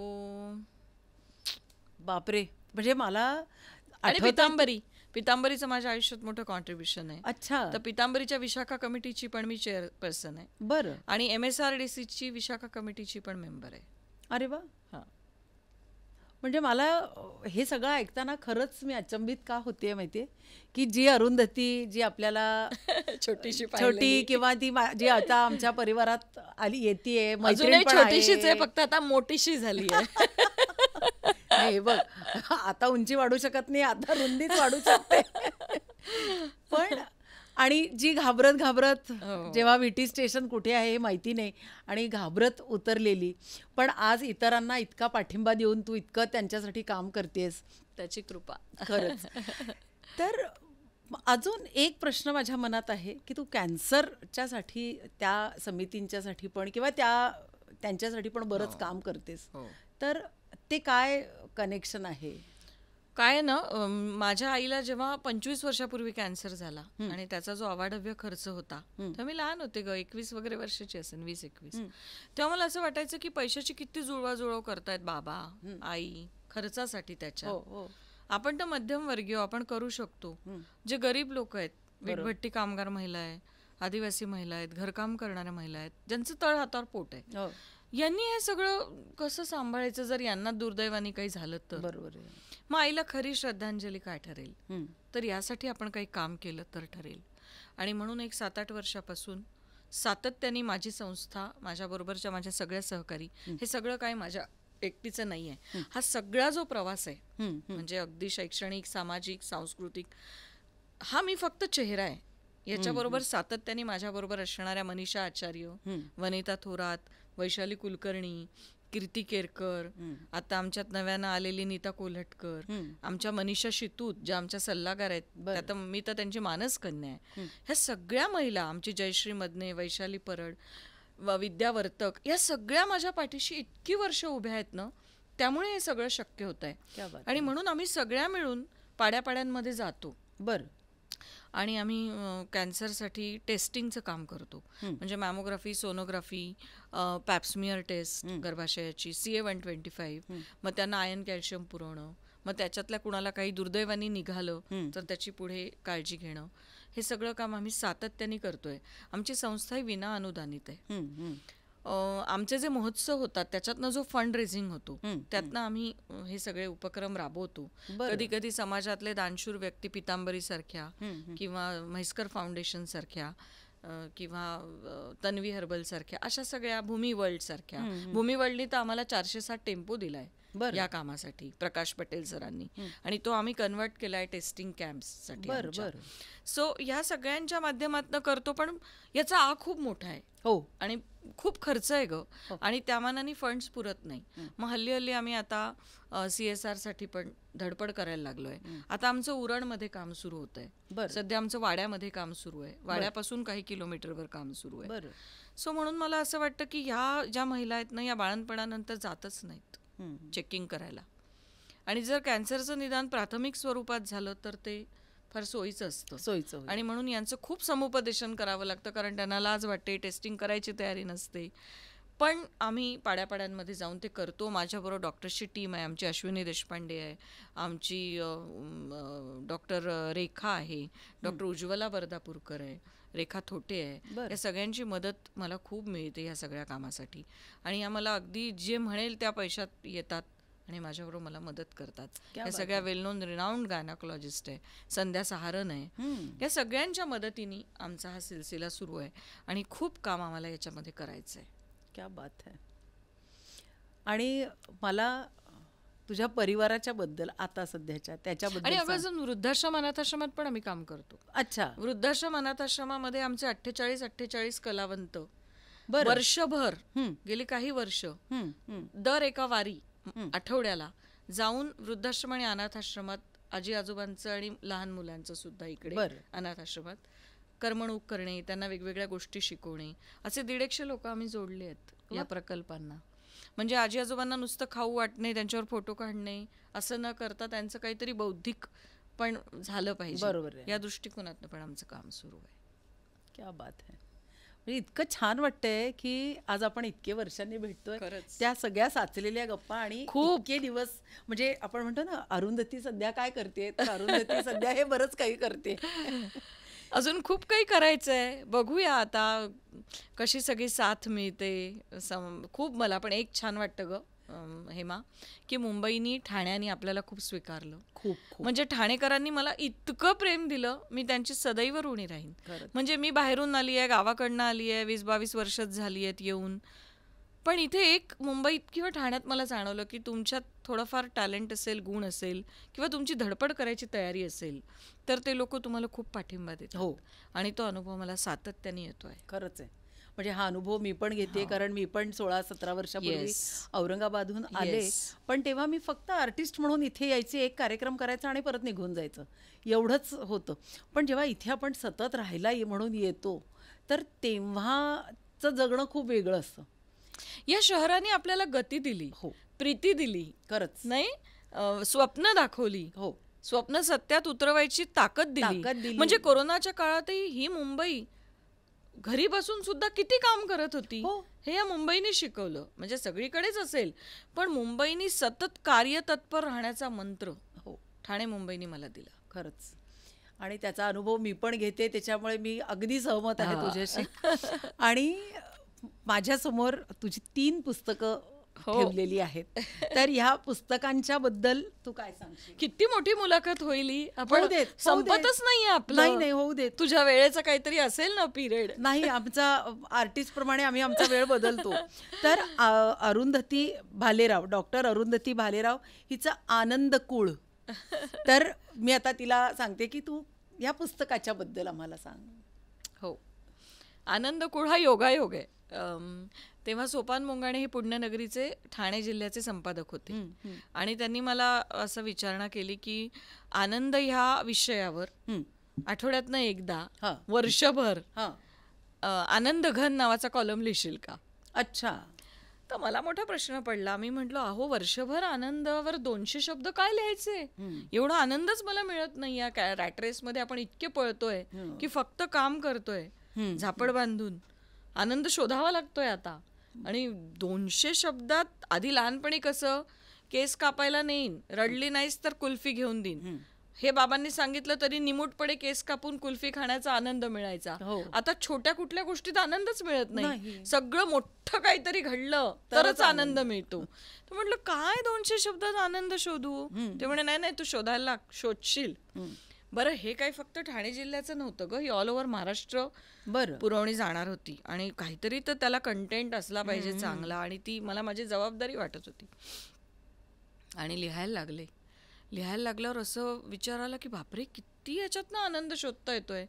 बापरे म्हणजे मला आणि पितांबरी पितांबरीचं माझ्या आयुष्यात मोठं कॉन्ट्रीब्युशन आहे अच्छा तर पितांबरीच्या विशाखा कमिटीची पण मी चेअरपर्सन आहे बरं आणि एम एस आर डी सीची विशाखा कमिटीची पण मेंबर आहे अरे वा म्हणजे मला हे सगळं ऐकताना खरंच मी अचंबित का होते माहितीये की जी अरुंधती जी आपल्याला छोटीशी छोटी किंवा ती जी आता आमच्या परिवारात आली येते छोटीशीच आहे फक्त आता मोठीशी झाली आहे बघ आता उंची वाढू शकत नाही आता रुंदीच वाढू शकते पण आणि जी घाबरत घाबरत हो. जेव्हा विटी स्टेशन कुठे आहे हे माहिती नाही आणि घाबरत उतरलेली पण आज इतरांना इतका पाठिंबा देऊन तू इतकं त्यांच्यासाठी काम करतेस त्याची कृपा खरंच तर अजून एक प्रश्न माझ्या मनात आहे की तू कॅन्सरच्यासाठी त्या समितींच्यासाठी पण किंवा त्या त्यांच्यासाठी पण बरंच हो. काम करतेस हो. तर ते काय कनेक्शन आहे काय ना माझ्या आईला जेव्हा पंचवीस वर्षापूर्वी कॅन्सर झाला आणि त्याचा जो अवाढव्य खर्च होता तेव्हा मी लहान होते ग एकवीस वगैरे वर्षाची असेल वीस एकवीस तेव्हा मला असं वाटायचं की पैशाची किती जुळवाजुळव करतायत बाबा आई खर्चासाठी त्याच्या हो, हो. आपण तर मध्यम वर्गीय हो, आपण करू शकतो जे गरीब लोक आहेत वीटभट्टी कामगार महिला आहे आदिवासी महिला आहेत घरकाम करणाऱ्या महिला आहेत ज्यांचं तळ हातावर पोट आहे यांनी हे सगळं कसं सांभाळायचं जर यांना दुर्दैवानी काही झालं तर बरोबर मग आईला खरी श्रद्धांजली काय ठरेल तर यासाठी आपण काही काम केलं तर ठरेल आणि म्हणून एक सात आठ वर्षापासून सातत्याने माझी संस्था माझ्याबरोबरच्या माझ्या सगळ्या सहकारी हे सगळं काय माझ्या एकटीचं नाही आहे हा सगळा जो प्रवास आहे म्हणजे अगदी शैक्षणिक सामाजिक सांस्कृतिक हा मी फक्त चेहरा आहे याच्याबरोबर सातत्याने माझ्याबरोबर असणाऱ्या मनीषा आचार्य वनिता थोरात वैशाली कुलकर्णी कीर्ती केरकर आता आमच्यात नव्यानं आलेली नीता कोल्हटकर आमच्या मनीषा शितूत ज्या आमच्या सल्लागार आहेत आता मी तर त्यांची मानस कन्या आहे ह्या सगळ्या महिला आमची जयश्री मदने वैशाली परड विद्यावर्तक या सगळ्या माझ्या पाठीशी इतकी वर्ष उभ्या आहेत ना त्यामुळे हे सगळं शक्य होत आहे आणि म्हणून आम्ही सगळ्या मिळून पाड्यापाड्यांमध्ये जातो बरं आणि आम्ही कॅन्सरसाठी टेस्टिंगचं काम करतो म्हणजे मॅमोग्राफी सोनोग्राफी पॅप्समियर टेस्ट गर्भाशयाची C A one twenty five मग त्यांना आयन कॅल्शियम पुरवणं मग त्याच्यातल्या कुणाला काही दुर्दैवानी निघालं तर त्याची पुढे काळजी घेणं हे सगळं काम आम्ही सातत्याने करतोय आमची संस्था ही विना अनुदानित आहे आमचे जे महोत्सव होतात त्याच्यातनं जो फंड रेझिंग होतो त्यातनं आम्ही हे सगळे उपक्रम राबवतो कधी कधी समाजातले दानशूर व्यक्ती पितांबरी सारख्या किंवा म्हैसकर फाउंडेशन सारख्या किंवा तन्वी हर्बल सारख्या अशा सगळ्या भूमी वर्ल्ड सारख्या भूमी वर्ल्डनी तर आम्हाला चारशे साठ टेम्पो दिलाय या कामासाठी प्रकाश पटेल सरांनी आणि तो आम्ही कन्वर्ट केला आहे टेस्टिंग कॅम्पसाठी सो या सगळ्यांच्या माध्यमातून करतो पण याचा आ खूप मोठा आहे हो आणि खूप खर्च आहे ग हो. आणि त्यामानाने फंड्स पुरत नाही मग हल्ली हल्ली आम्ही आता सी एस पण धडपड करायला लागलोय आता आमचं उरण मध्ये काम सुरू होत आहे सध्या आमचं वाड्यामध्ये काम सुरू आहे वाड्यापासून काही किलोमीटरवर काम सुरू आहे सो म्हणून मला असं वाटतं की ह्या ज्या महिला आहेत ना या बाळणपणानंतर जातच नाहीत चेकिंग करायला आणि जर कॅन्सरचं निदान प्राथमिक स्वरूपात झालं तर ते फार सोयीचं असतं सोयीचं आणि म्हणून यांचं खूप समुपदेशन करावं लागतं कारण त्यांना लाज वाटते टेस्टिंग करायची तयारी नसते पण आम्ही पाड्यापाड्यांमध्ये जाऊन ते करतो माझ्याबरोबर डॉक्टर्सची टीम आहे आमची अश्विनी देशपांडे आहे आमची डॉक्टर रेखा आहे डॉक्टर उज्ज्वला बर्दापूरकर आहे रेखा थोटे आहे या सगळ्यांची मदत मला खूप मिळते या सगळ्या कामासाठी आणि या मला अगदी जे म्हणेल त्या पैशात येतात आणि माझ्याबरोबर मला मदत करतात या सगळ्या वेल नोन रिनाऊंड गायनाकोलॉजिस्ट आहे संध्या सहारण आहे या सगळ्यांच्या मदतीने आमचा हा सिलसिला सुरू आहे आणि खूप काम आम्हाला याच्यामध्ये करायचं आहे क्या बात आहे आणि मला तुझ्या परिवाराच्या बद्दल आता सध्याच्या त्याच्याबद्दल आणि अजून वृद्धाश्रम अनाथाश्रमात पण आम्ही काम करतो अच्छा वृद्धाश्रम अनाथाश्रमामध्ये आमचे अठ्ठेचाळीस अठ्ठेचाळीस कलावंत वर्षभर गेली काही वर्ष दर एका वारी आठवड्याला जाऊन वृद्धाश्रम आणि अनाथाश्रमात आजी आजोबांचं आणि लहान मुलांचं सुद्धा इकडे अनाथाश्रमात करमणूक करणे त्यांना वेगवेगळ्या गोष्टी शिकवणे असे दीडेकशे लोक आम्ही जोडले आहेत या प्रकल्पांना म्हणजे आजी आजोबांना नुसतं खाऊ वाटणे त्यांच्यावर फोटो काढणे असं न करता त्यांचं काहीतरी बौद्धिक पण झालं पाहिजे बरोबर या दृष्टिकोनातनं पण आमचं काम सुरू आहे क्या बात आहे म्हणजे इतकं छान वाटतंय की आज आपण इतके वर्षांनी भेटतोय त्या सगळ्या साचलेल्या गप्पा आणि खूप इतके दिवस म्हणजे आपण म्हणतो ना अरुंधती सध्या काय करते तर अरुंधती सध्या हे बरंच काही करते अजून खूप काही करायचं आहे बघूया आता कशी सगळी साथ मिळते खूप मला पण एक छान वाटतं ग हेमा की मुंबईनी ठाण्याने आपल्याला खूप स्वीकारलं खूप म्हणजे ठाणेकरांनी मला इतकं प्रेम दिलं मी त्यांची सदैव ऋणी राहीन म्हणजे मी बाहेरून आली आहे गावाकडनं आली आहे वीस बावीस वर्षच झाली आहेत येऊन पण इथे एक मुंबईत किंवा ठाण्यात मला जाणवलं की तुमच्यात थोडंफार टॅलेंट असेल गुण असेल किंवा तुमची धडपड करायची तयारी असेल तर ते लोक तुम्हाला खूप पाठिंबा देत हो आणि तो अनुभव मला सातत्याने येतो आहे खरंच आहे म्हणजे हा अनुभव मी पण घेते कारण मी पण सोळा सतरा वर्षापूर्वी औरंगाबादहून आले पण तेव्हा मी फक्त आर्टिस्ट म्हणून इथे यायचे एक कार्यक्रम करायचा आणि परत निघून जायचं एवढंच होतं पण जेव्हा इथे आपण सतत राहायला म्हणून येतो तर तेव्हाचं जगणं खूप वेगळं असतं या शहराने आपल्याला गती दिली हो प्रीती दिली खरंच नाही स्वप्न दाखवली हो स्वप्न सत्यात उतरवायची ताकद दिली म्हणजे कोरोनाच्या काळातही ही मुंबई घरी बसून सुद्धा किती काम करत होती हो। हे या मुंबईने शिकवलं म्हणजे सगळीकडेच असेल पण मुंबईने सतत तत्पर राहण्याचा मंत्र हो ठाणे मुंबईने मला दिला खरंच आणि त्याचा अनुभव मी पण घेते त्याच्यामुळे मी अगदी सहमत आहे तुझ्याशी आणि माझ्यासमोर तुझी तीन पुस्तकं हो. ठेवलेली आहेत तर ह्या पुस्तकांच्या बद्दल तू काय सांग किती मोठी मुलाखत होईल आपण संपतच नाही नाही नाही होऊ दे तुझ्या वेळेचा काहीतरी असेल ना पिरियड नाही आमचा आर्टिस्ट प्रमाणे आम्ही आमचा वेळ बदलतो तर अरुंधती भालेराव डॉक्टर अरुंधती भालेराव हिचं आनंद कुळ तर मी आता तिला सांगते की तू या पुस्तकाच्या बद्दल आम्हाला सांग हो आनंद कुळ हा योगायोग आहे तेव्हा सोपान मोंगाणे हे पुण्यनगरीचे ठाणे जिल्ह्याचे संपादक होते आणि त्यांनी मला असं विचारणा केली की आनंद ह्या विषयावर आठवड्यातनं एकदा वर्षभर आनंद घन नावाचा कॉलम लिहिशील का अच्छा तर मला मोठा प्रश्न पडला मी म्हटलो अहो वर्षभर आनंदावर दोनशे शब्द काय लिहायचे एवढा आनंदच मला मिळत नाही या रॅटरेसमध्ये आपण इतके पळतोय की फक्त काम करतोय झापड बांधून आनंद शोधावा लागतोय आता आणि दोनशे शब्दात आधी लहानपणी कसं केस कापायला नेईन रडली नाहीस तर कुल्फी घेऊन देईन हे बाबांनी सांगितलं तरी निमूटपणे केस कापून कुल्फी खाण्याचा आनंद मिळायचा हो. आता छोट्या कुठल्या गोष्टीत आनंदच मिळत नाही सगळं मोठं काहीतरी घडलं तरच आनंद मिळतो म्हटलं काय दोनशे शब्दात आनंद शोधू ते म्हणे नाही नाही तू शोधायला शोधशील बरं हे काही फक्त ठाणे जिल्ह्याचं नव्हतं ग ही ऑल ओव्हर महाराष्ट्र बरं पुरवणी जाणार होती आणि काहीतरी तर त्याला कंटेंट असला पाहिजे चांगला आणि ती मला माझी जबाबदारी वाटत होती आणि लिहायला लागले लिहायला लागल्यावर असं आला की बापरे किती याच्यात ना आनंद शोधता येतोय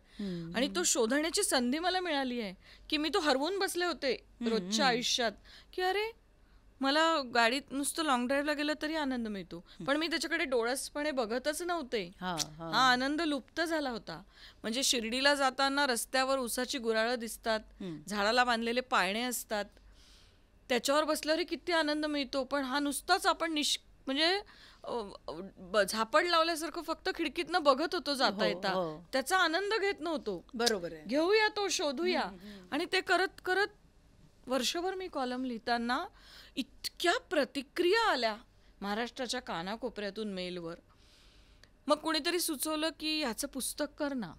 आणि तो शोधण्याची संधी मला मिळाली आहे की मी तो हरवून बसले होते रोजच्या आयुष्यात की अरे मला गाडीत नुसतं लॉंग ड्राईव्हला गेलं तरी आनंद मिळतो पण मी त्याच्याकडे डोळसपणे बघतच नव्हते हा आनंद लुप्त झाला होता म्हणजे शिर्डीला जाताना रस्त्यावर उसाची गुराळं दिसतात झाडाला बांधलेले पाळणे असतात त्याच्यावर बसल्यावर किती आनंद मिळतो पण हा नुसताच आपण निष म्हणजे झापड लावल्यासारखं फक्त खिडकीतनं बघत होतो जाता हो, येता हो. त्याचा आनंद घेत नव्हतो बरोबर घेऊया तो शोधूया आणि ते करत करत वर्षभर मी कॉलम लिहिताना इतक्या प्रतिक्रिया आल्या महाराष्ट्राच्या कानाकोपऱ्यातून मेलवर मग कुणीतरी सुचवलं की ह्याचं पुस्तक कर ना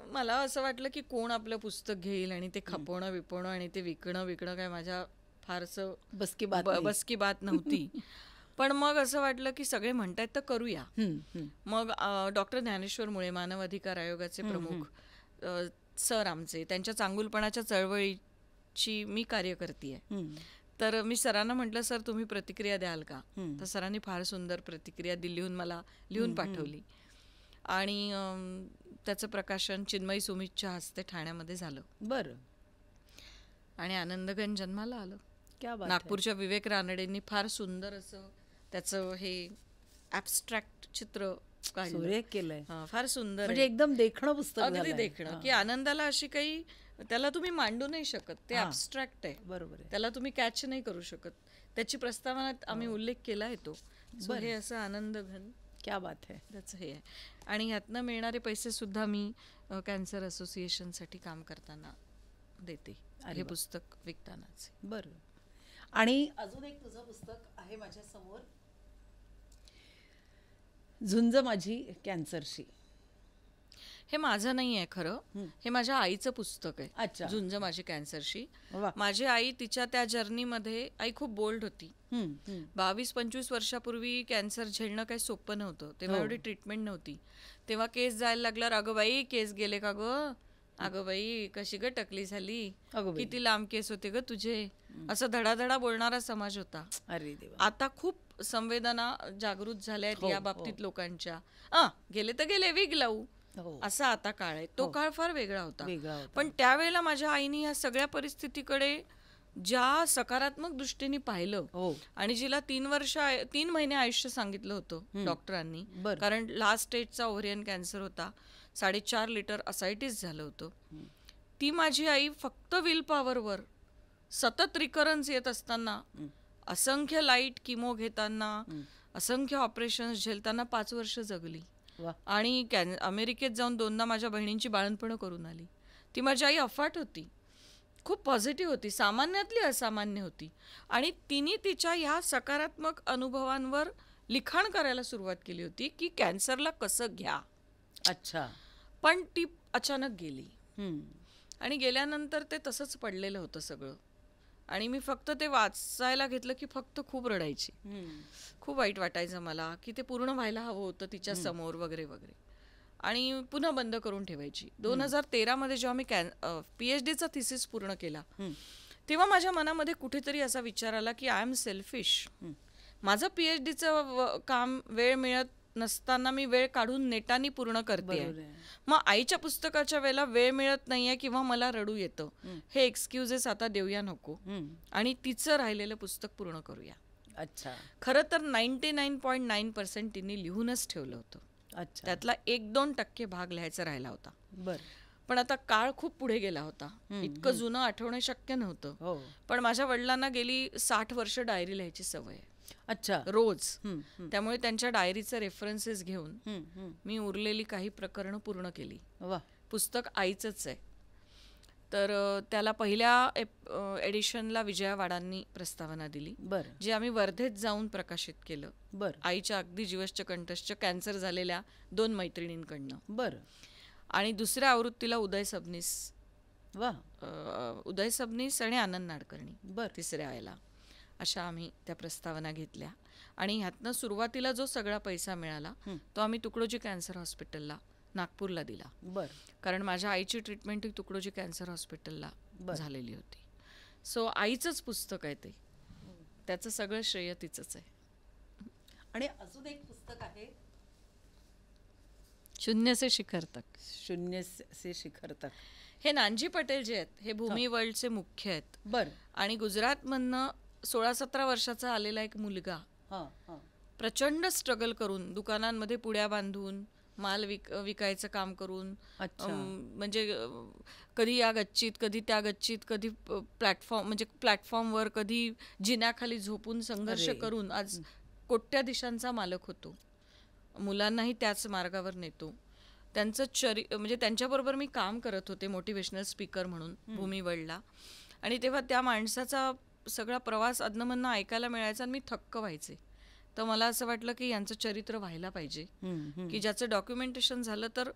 मला असं वाटलं की कोण आपलं पुस्तक घेईल आणि ते खपवणं विपवणं आणि ते विकणं विकणं काय माझ्या फारसं बसकी बात बसकी बात नव्हती पण मग असं वाटलं की सगळे म्हणतायत तर करूया मग डॉक्टर ज्ञानेश्वर मुळे मानव अधिकार आयोगाचे प्रमुख सर आमचे त्यांच्या चांगुलपणाच्या चळवळीची मी कार्य करते तर मी सरांना म्हटलं सर तुम्ही प्रतिक्रिया द्याल का तर सरांनी फार सुंदर प्रतिक्रिया दिलीहून मला लिहून पाठवली आणि त्याचं प्रकाशन चिन्मयी सुमितच्या हस्ते ठाण्यामध्ये झालं बरं आणि आनंदगण जन्माला आलं नागपूरच्या विवेक रानडेंनी फार सुंदर असं त्याचं हे ॲबस्ट्रॅक्ट चित्र फार सुंदर म्हणजे एकदम देखणं पुस्तक अगदी देखणं की आनंदाला अशी काही त्याला तुम्ही मांडू नाही शकत ते ऍबस्ट्रॅक्ट आहे बरोबर त्याला तुम्ही कॅच नाही करू शकत त्याची प्रस्तावनात आम्ही उल्लेख केला आहे तो हे असं आनंद घन क्या बात आहे त्याचं हे आहे आणि यातनं मिळणारे पैसे सुद्धा मी कॅन्सर असोसिएशन साठी काम करताना देते हे पुस्तक विकतानाच बरोबर आणि अजून एक तुझं पुस्तक आहे माझ्या समोर झुंज माझी कॅन्सरशी हे माझं नाही आहे खरं हे माझ्या आईचं पुस्तक आहे झुंज माझी कॅन्सरशी माझी आई तिच्या त्या जर्नीमध्ये आई खूप बोल्ड होती बावीस पंचवीस वर्षापूर्वी कॅन्सर झेलणं काही सोपं नव्हतं तेव्हा हो. एवढी ट्रीटमेंट नव्हती तेव्हा केस जायला लागल्यावर अगं बाई केस गेले का ग अगं बाई कशी ग टकली झाली किती लांब केस होते ग तुझे असं धडाधडा बोलणारा समाज होता अरे आता खूप संवेदना जागृत झाल्या आहेत हो, या हो. बाबतीत लोकांच्या गेले तर गेले वीग लावू हो. असा आता काळ आहे तो काळ फार वेगळा होता पण त्यावेळेला माझ्या आईने या सगळ्या परिस्थितीकडे ज्या सकारात्मक दृष्टीने पाहिलं आणि जिला तीन वर्ष तीन महिने आयुष्य सांगितलं होतं डॉक्टरांनी कारण लास्ट स्टेजचा ओव्हरियन कॅन्सर होता साडेचार लिटर असायटीस झालं होतं ती माझी आई फक्त विल पॉवरवर सतत रिकरन्स येत असताना असंख्य लाईट किमो घेताना असंख्य ऑपरेशन झेलताना पाच वर्ष जगली आणि कॅन अमेरिकेत जाऊन दोनदा माझ्या बहिणींची बाळणपणं करून आली ती माझी आई अफाट होती खूप पॉझिटिव्ह होती सामान्यातली असामान्य होती आणि तिने तिच्या ह्या सकारात्मक अनुभवांवर लिखाण करायला सुरुवात केली होती की कॅन्सरला कसं घ्या अच्छा पण ती अचानक गेली आणि गेल्यानंतर ते तसंच पडलेलं होतं सगळं आणि मी फक्त ते वाचायला घेतलं की फक्त खूप रडायची खूप वाईट वाटायचं मला की ते पूर्ण व्हायला हवं होतं तिच्या समोर वगैरे वगैरे आणि पुन्हा बंद करून ठेवायची दोन हजार तेरामध्ये जेव्हा मी कॅन पी एच डीचा थिसिस पूर्ण केला तेव्हा माझ्या मनामध्ये कुठेतरी असा विचार आला की आय एम सेल्फिश माझं पी एच डीचं काम वेळ मिळत नसताना मी वेळ काढून नेटानी पूर्ण करते मग आईच्या पुस्तकाच्या वेळेला वेळ मिळत नाहीये किंवा मला रडू येतं हे एक्सक्युजेस आता देऊया नको आणि तिचं राहिलेलं पुस्तक पूर्ण करूया अच्छा खर तर ninety nine point nine percent तिने लिहूनच ठेवलं होतं अच्छा त्यातला एक दोन टक्के भाग लिहायचा राहिला होता बर पण आता काळ खूप पुढे गेला होता इतकं जुनं आठवणं शक्य नव्हतं हो. पण माझ्या वडिलांना गेली साठ वर्ष डायरी लिहायची सवय आहे अच्छा रोज त्यामुळे त्यांच्या डायरीचे रेफरन्सेस घेऊन मी उरलेली काही प्रकरण पूर्ण केली वा पुस्तक आईच आहे तर त्याला पहिल्या एडिशनला विजया वाडांनी प्रस्तावना दिली बर जे आम्ही वर्धेत जाऊन प्रकाशित केलं बर आईच्या अगदी जीवश्च कंठश्च कॅन्सर झालेल्या दोन मैत्रिणींकडनं बर आणि दुसऱ्या आवृत्तीला उदय सबनीस वा उदय सबनीस आणि आनंद नाडकर्णी बर तिसऱ्या आयला अशा आम्ही त्या प्रस्तावना घेतल्या आणि ह्यातनं सुरुवातीला जो सगळा पैसा मिळाला तो आम्ही तुकडोजी कॅन्सर हॉस्पिटलला नागपूरला दिला बर कारण माझ्या आईची ट्रीटमेंट ही तुकडोजी कॅन्सर हॉस्पिटलला झालेली होती सो आईचंच पुस्तक आहे ते त्याचं सगळं श्रेय तिचंच आहे आणि अजून एक पुस्तक आहे शून्य से शिखर तक शून्य से शिखर तक हे नानजी पटेल जे आहेत हे भूमी वर्ल्डचे मुख्य आहेत बर आणि गुजरातमधनं सोळा सतरा वर्षाचा आलेला एक मुलगा प्रचंड स्ट्रगल करून दुकानांमध्ये पुड्या बांधून माल विक विकायचं काम करून म्हणजे कधी या गच्चीत कधी त्या गच्चीत कधी प्लॅटफॉर्म म्हणजे प्लॅटफॉर्मवर कधी जिन्याखाली झोपून संघर्ष करून आज कोट्या दिशांचा मालक होतो मुलांनाही त्याच मार्गावर नेतो त्यांचं चरी म्हणजे त्यांच्याबरोबर मी काम करत होते मोटिवेशनल स्पीकर म्हणून भूमी वडला आणि तेव्हा त्या माणसाचा सगळा प्रवास अधनमधनं ऐकायला मिळायचा आणि मी थक्क व्हायचे तर मला असं वाटलं की यांचं चरित्र व्हायला पाहिजे की ज्याचं डॉक्युमेंटेशन झालं तर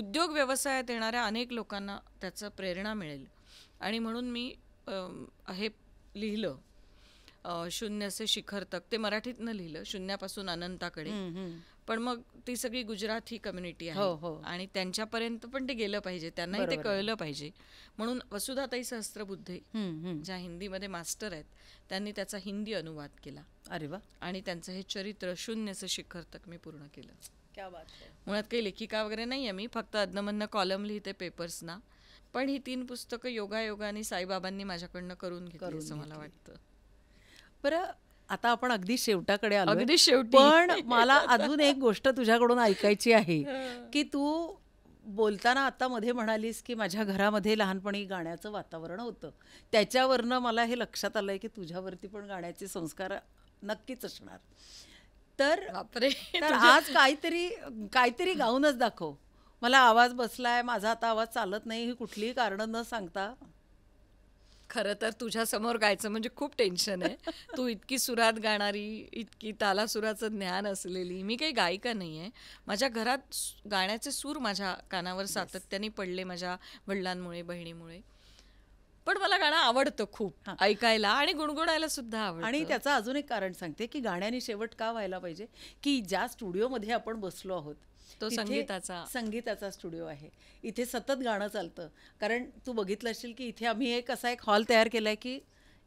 उद्योग व्यवसायात येणाऱ्या अनेक लोकांना त्याचा प्रेरणा मिळेल आणि म्हणून मी हे लिहिलं शून्याचे शिखर तक ते मराठीतनं लिहिलं शून्यापासून अनंताकडे पण मग ती सगळी गुजराती कम्युनिटी आहे हो, हो, आणि त्यांच्यापर्यंत पण ते गेलं पाहिजे त्यांनाही ते कळलं पाहिजे म्हणून वसुधाताई सहस्त्रबुद्धे ज्या हिंदीमध्ये मास्टर आहेत त्यांनी त्याचा हिंदी अनुवाद केला अरे वा आणि त्यांचं हे चरित्र शून्यचं शिखर तक मी पूर्ण केलं मुळात काही लेखिका वगैरे नाही आहे मी फक्त अदनमधनं कॉलम लिहिते पेपर्सना पण ही तीन पुस्तकं योगायोगाने साईबाबांनी माझ्याकडनं करून घेतली असं मला वाटतं बरं आता आपण अगदी शेवटाकडे आलो अगदी शेवटी पण मला अजून एक गोष्ट तुझ्याकडून ऐकायची आहे की तू बोलताना आता मध्ये म्हणालीस की माझ्या घरामध्ये लहानपणी गाण्याचं वातावरण होतं त्याच्यावरनं मला हे लक्षात आलंय की तुझ्यावरती पण गाण्याचे संस्कार नक्कीच असणार तर तर आज काहीतरी काहीतरी गाऊनच दाखव मला आवाज बसलाय माझा आता आवाज चालत नाही ही कुठलीही कारणं न सांगता खरं तर तुझ्यासमोर गायचं म्हणजे खूप टेन्शन आहे तू इतकी सुरात गाणारी इतकी तालासुराचं ज्ञान असलेली मी काही गायिका नाही आहे माझ्या घरात गाण्याचे सूर माझ्या कानावर सातत्याने पडले माझ्या वडिलांमुळे बहिणीमुळे पण मला गाणं आवडतं खूप ऐकायला आणि गुणगुणायला सुद्धा आवडतं आणि त्याचं अजून एक कारण सांगते की गाण्याने शेवट का व्हायला पाहिजे की ज्या स्टुडिओमध्ये आपण बसलो आहोत तो संगीताचा संगीताचा स्टुडिओ आहे इथे सतत गाणं चालतं कारण तू बघितलं असेल की इथे आम्ही एक असा एक हॉल तयार केला की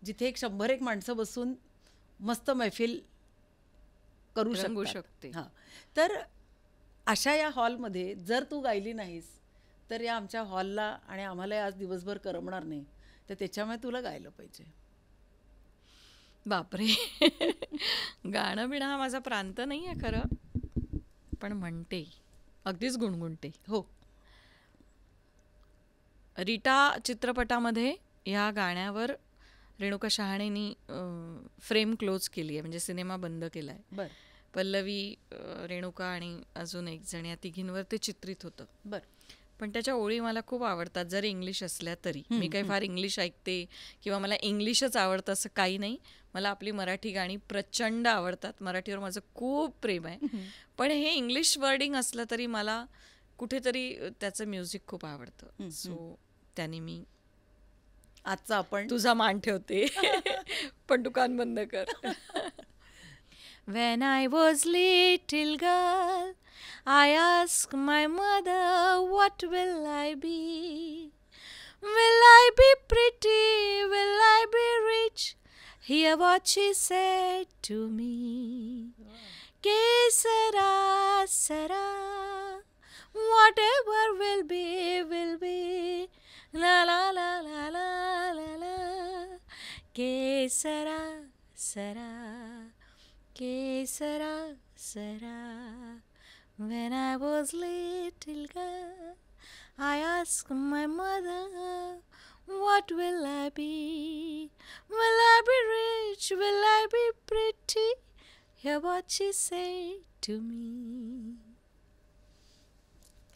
जिथे एक शंभर एक माणसं बसून मस्त मैफिल करू शकू शकते हां तर अशा या हॉलमध्ये जर तू गायली नाहीस तर या आमच्या हॉलला आणि आम्हाला आज दिवसभर करमणार नाही तर त्याच्यामुळे तुला गायलं पाहिजे बापरे गाणं बिणं हा माझा प्रांत नाही आहे खरं पण म्हणते अगदीच गुणगुणते हो रिटा चित्रपटामध्ये या गाण्यावर रेणुका शहाणेनी फ्रेम क्लोज केली आहे म्हणजे सिनेमा बंद केला आहे पल्लवी रेणुका आणि अजून एक जण या तिघींवर ते चित्रित होतं बर पण त्याच्या ओळी मला खूप आवडतात जरी इंग्लिश असल्या तरी मी काही फार इंग्लिश ऐकते किंवा मला इंग्लिशच आवडतं असं काही नाही मला आपली मराठी गाणी प्रचंड आवडतात मराठीवर माझं खूप प्रेम आहे पण हे इंग्लिश वर्डिंग असलं तरी मला कुठेतरी त्याचं म्युझिक खूप आवडतं सो त्याने मी आजचा आपण तुझा मान ठेवते पण दुकान बंद कर when I was little girl I ask my mother what will I be will I be pretty will I be rich Hear what she said to me. Que Kesara, Sera, whatever will be, will be. La la la la la la la. Kesara, Que Kesara, Sera. When I was little girl, I asked my mother What will I be? Will I be rich? Will I be pretty? Hear what she say to me.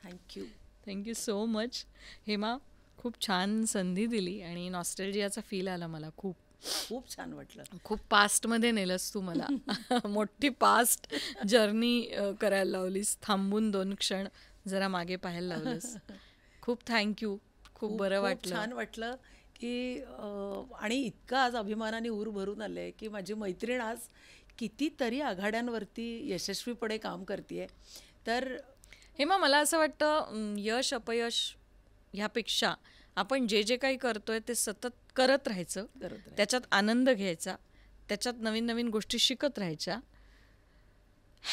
Thank you thank you so much Hema खूप छान संधी दिली आणि नॉस्टेलजियाचा feel आला मला खूप खूप छान वाटलं खूप पास्टमध्ये नेलंस तू मला मोठी पास्ट जर्नी करायला लावलीस थांबून दोन क्षण जरा मागे पाहायला लावलंस खूप थँक्यू खूप बरं वाटलं छान वाटलं की आणि इतका आज अभिमानाने ऊर भरून आले की माझी मैत्रीण आज कितीतरी आघाड्यांवरती यशस्वीपणे काम करते तर हे मग मला असं वाटतं यश अपयश ह्यापेक्षा आपण जे जे काही करतोय ते सतत करत राहायचं त्याच्यात आनंद घ्यायचा त्याच्यात नवीन नवीन गोष्टी शिकत राहायच्या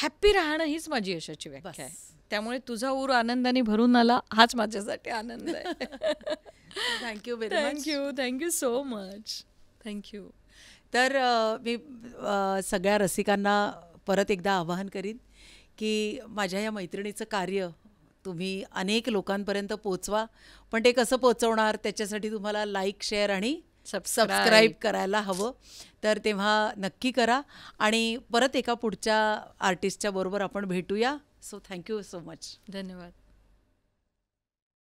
हॅप्पी राहणं हीच माझी यशाची व्याख्या आहे त्यामुळे तुझा ऊर आनंदाने भरून आला हाच माझ्यासाठी आनंद आहे thank you very thank you thank you so much thank you तर मी सगळ्या रसिकांना परत एकदा आवाहन करीन की माझ्या या मैत्रिणीचं कार्य तुम्ही अनेक लोकांपर्यंत पोचवा पण ते कसं पोचवणार त्याच्यासाठी तुम्हाला लाईक शेअर आणि सब सबस्क्राईब करायला हवं तर तेव्हा नक्की करा आणि परत एका पुढच्या आर्टिस्टच्या बरोबर आपण भेटूया सो थँक्यू सो मच धन्यवाद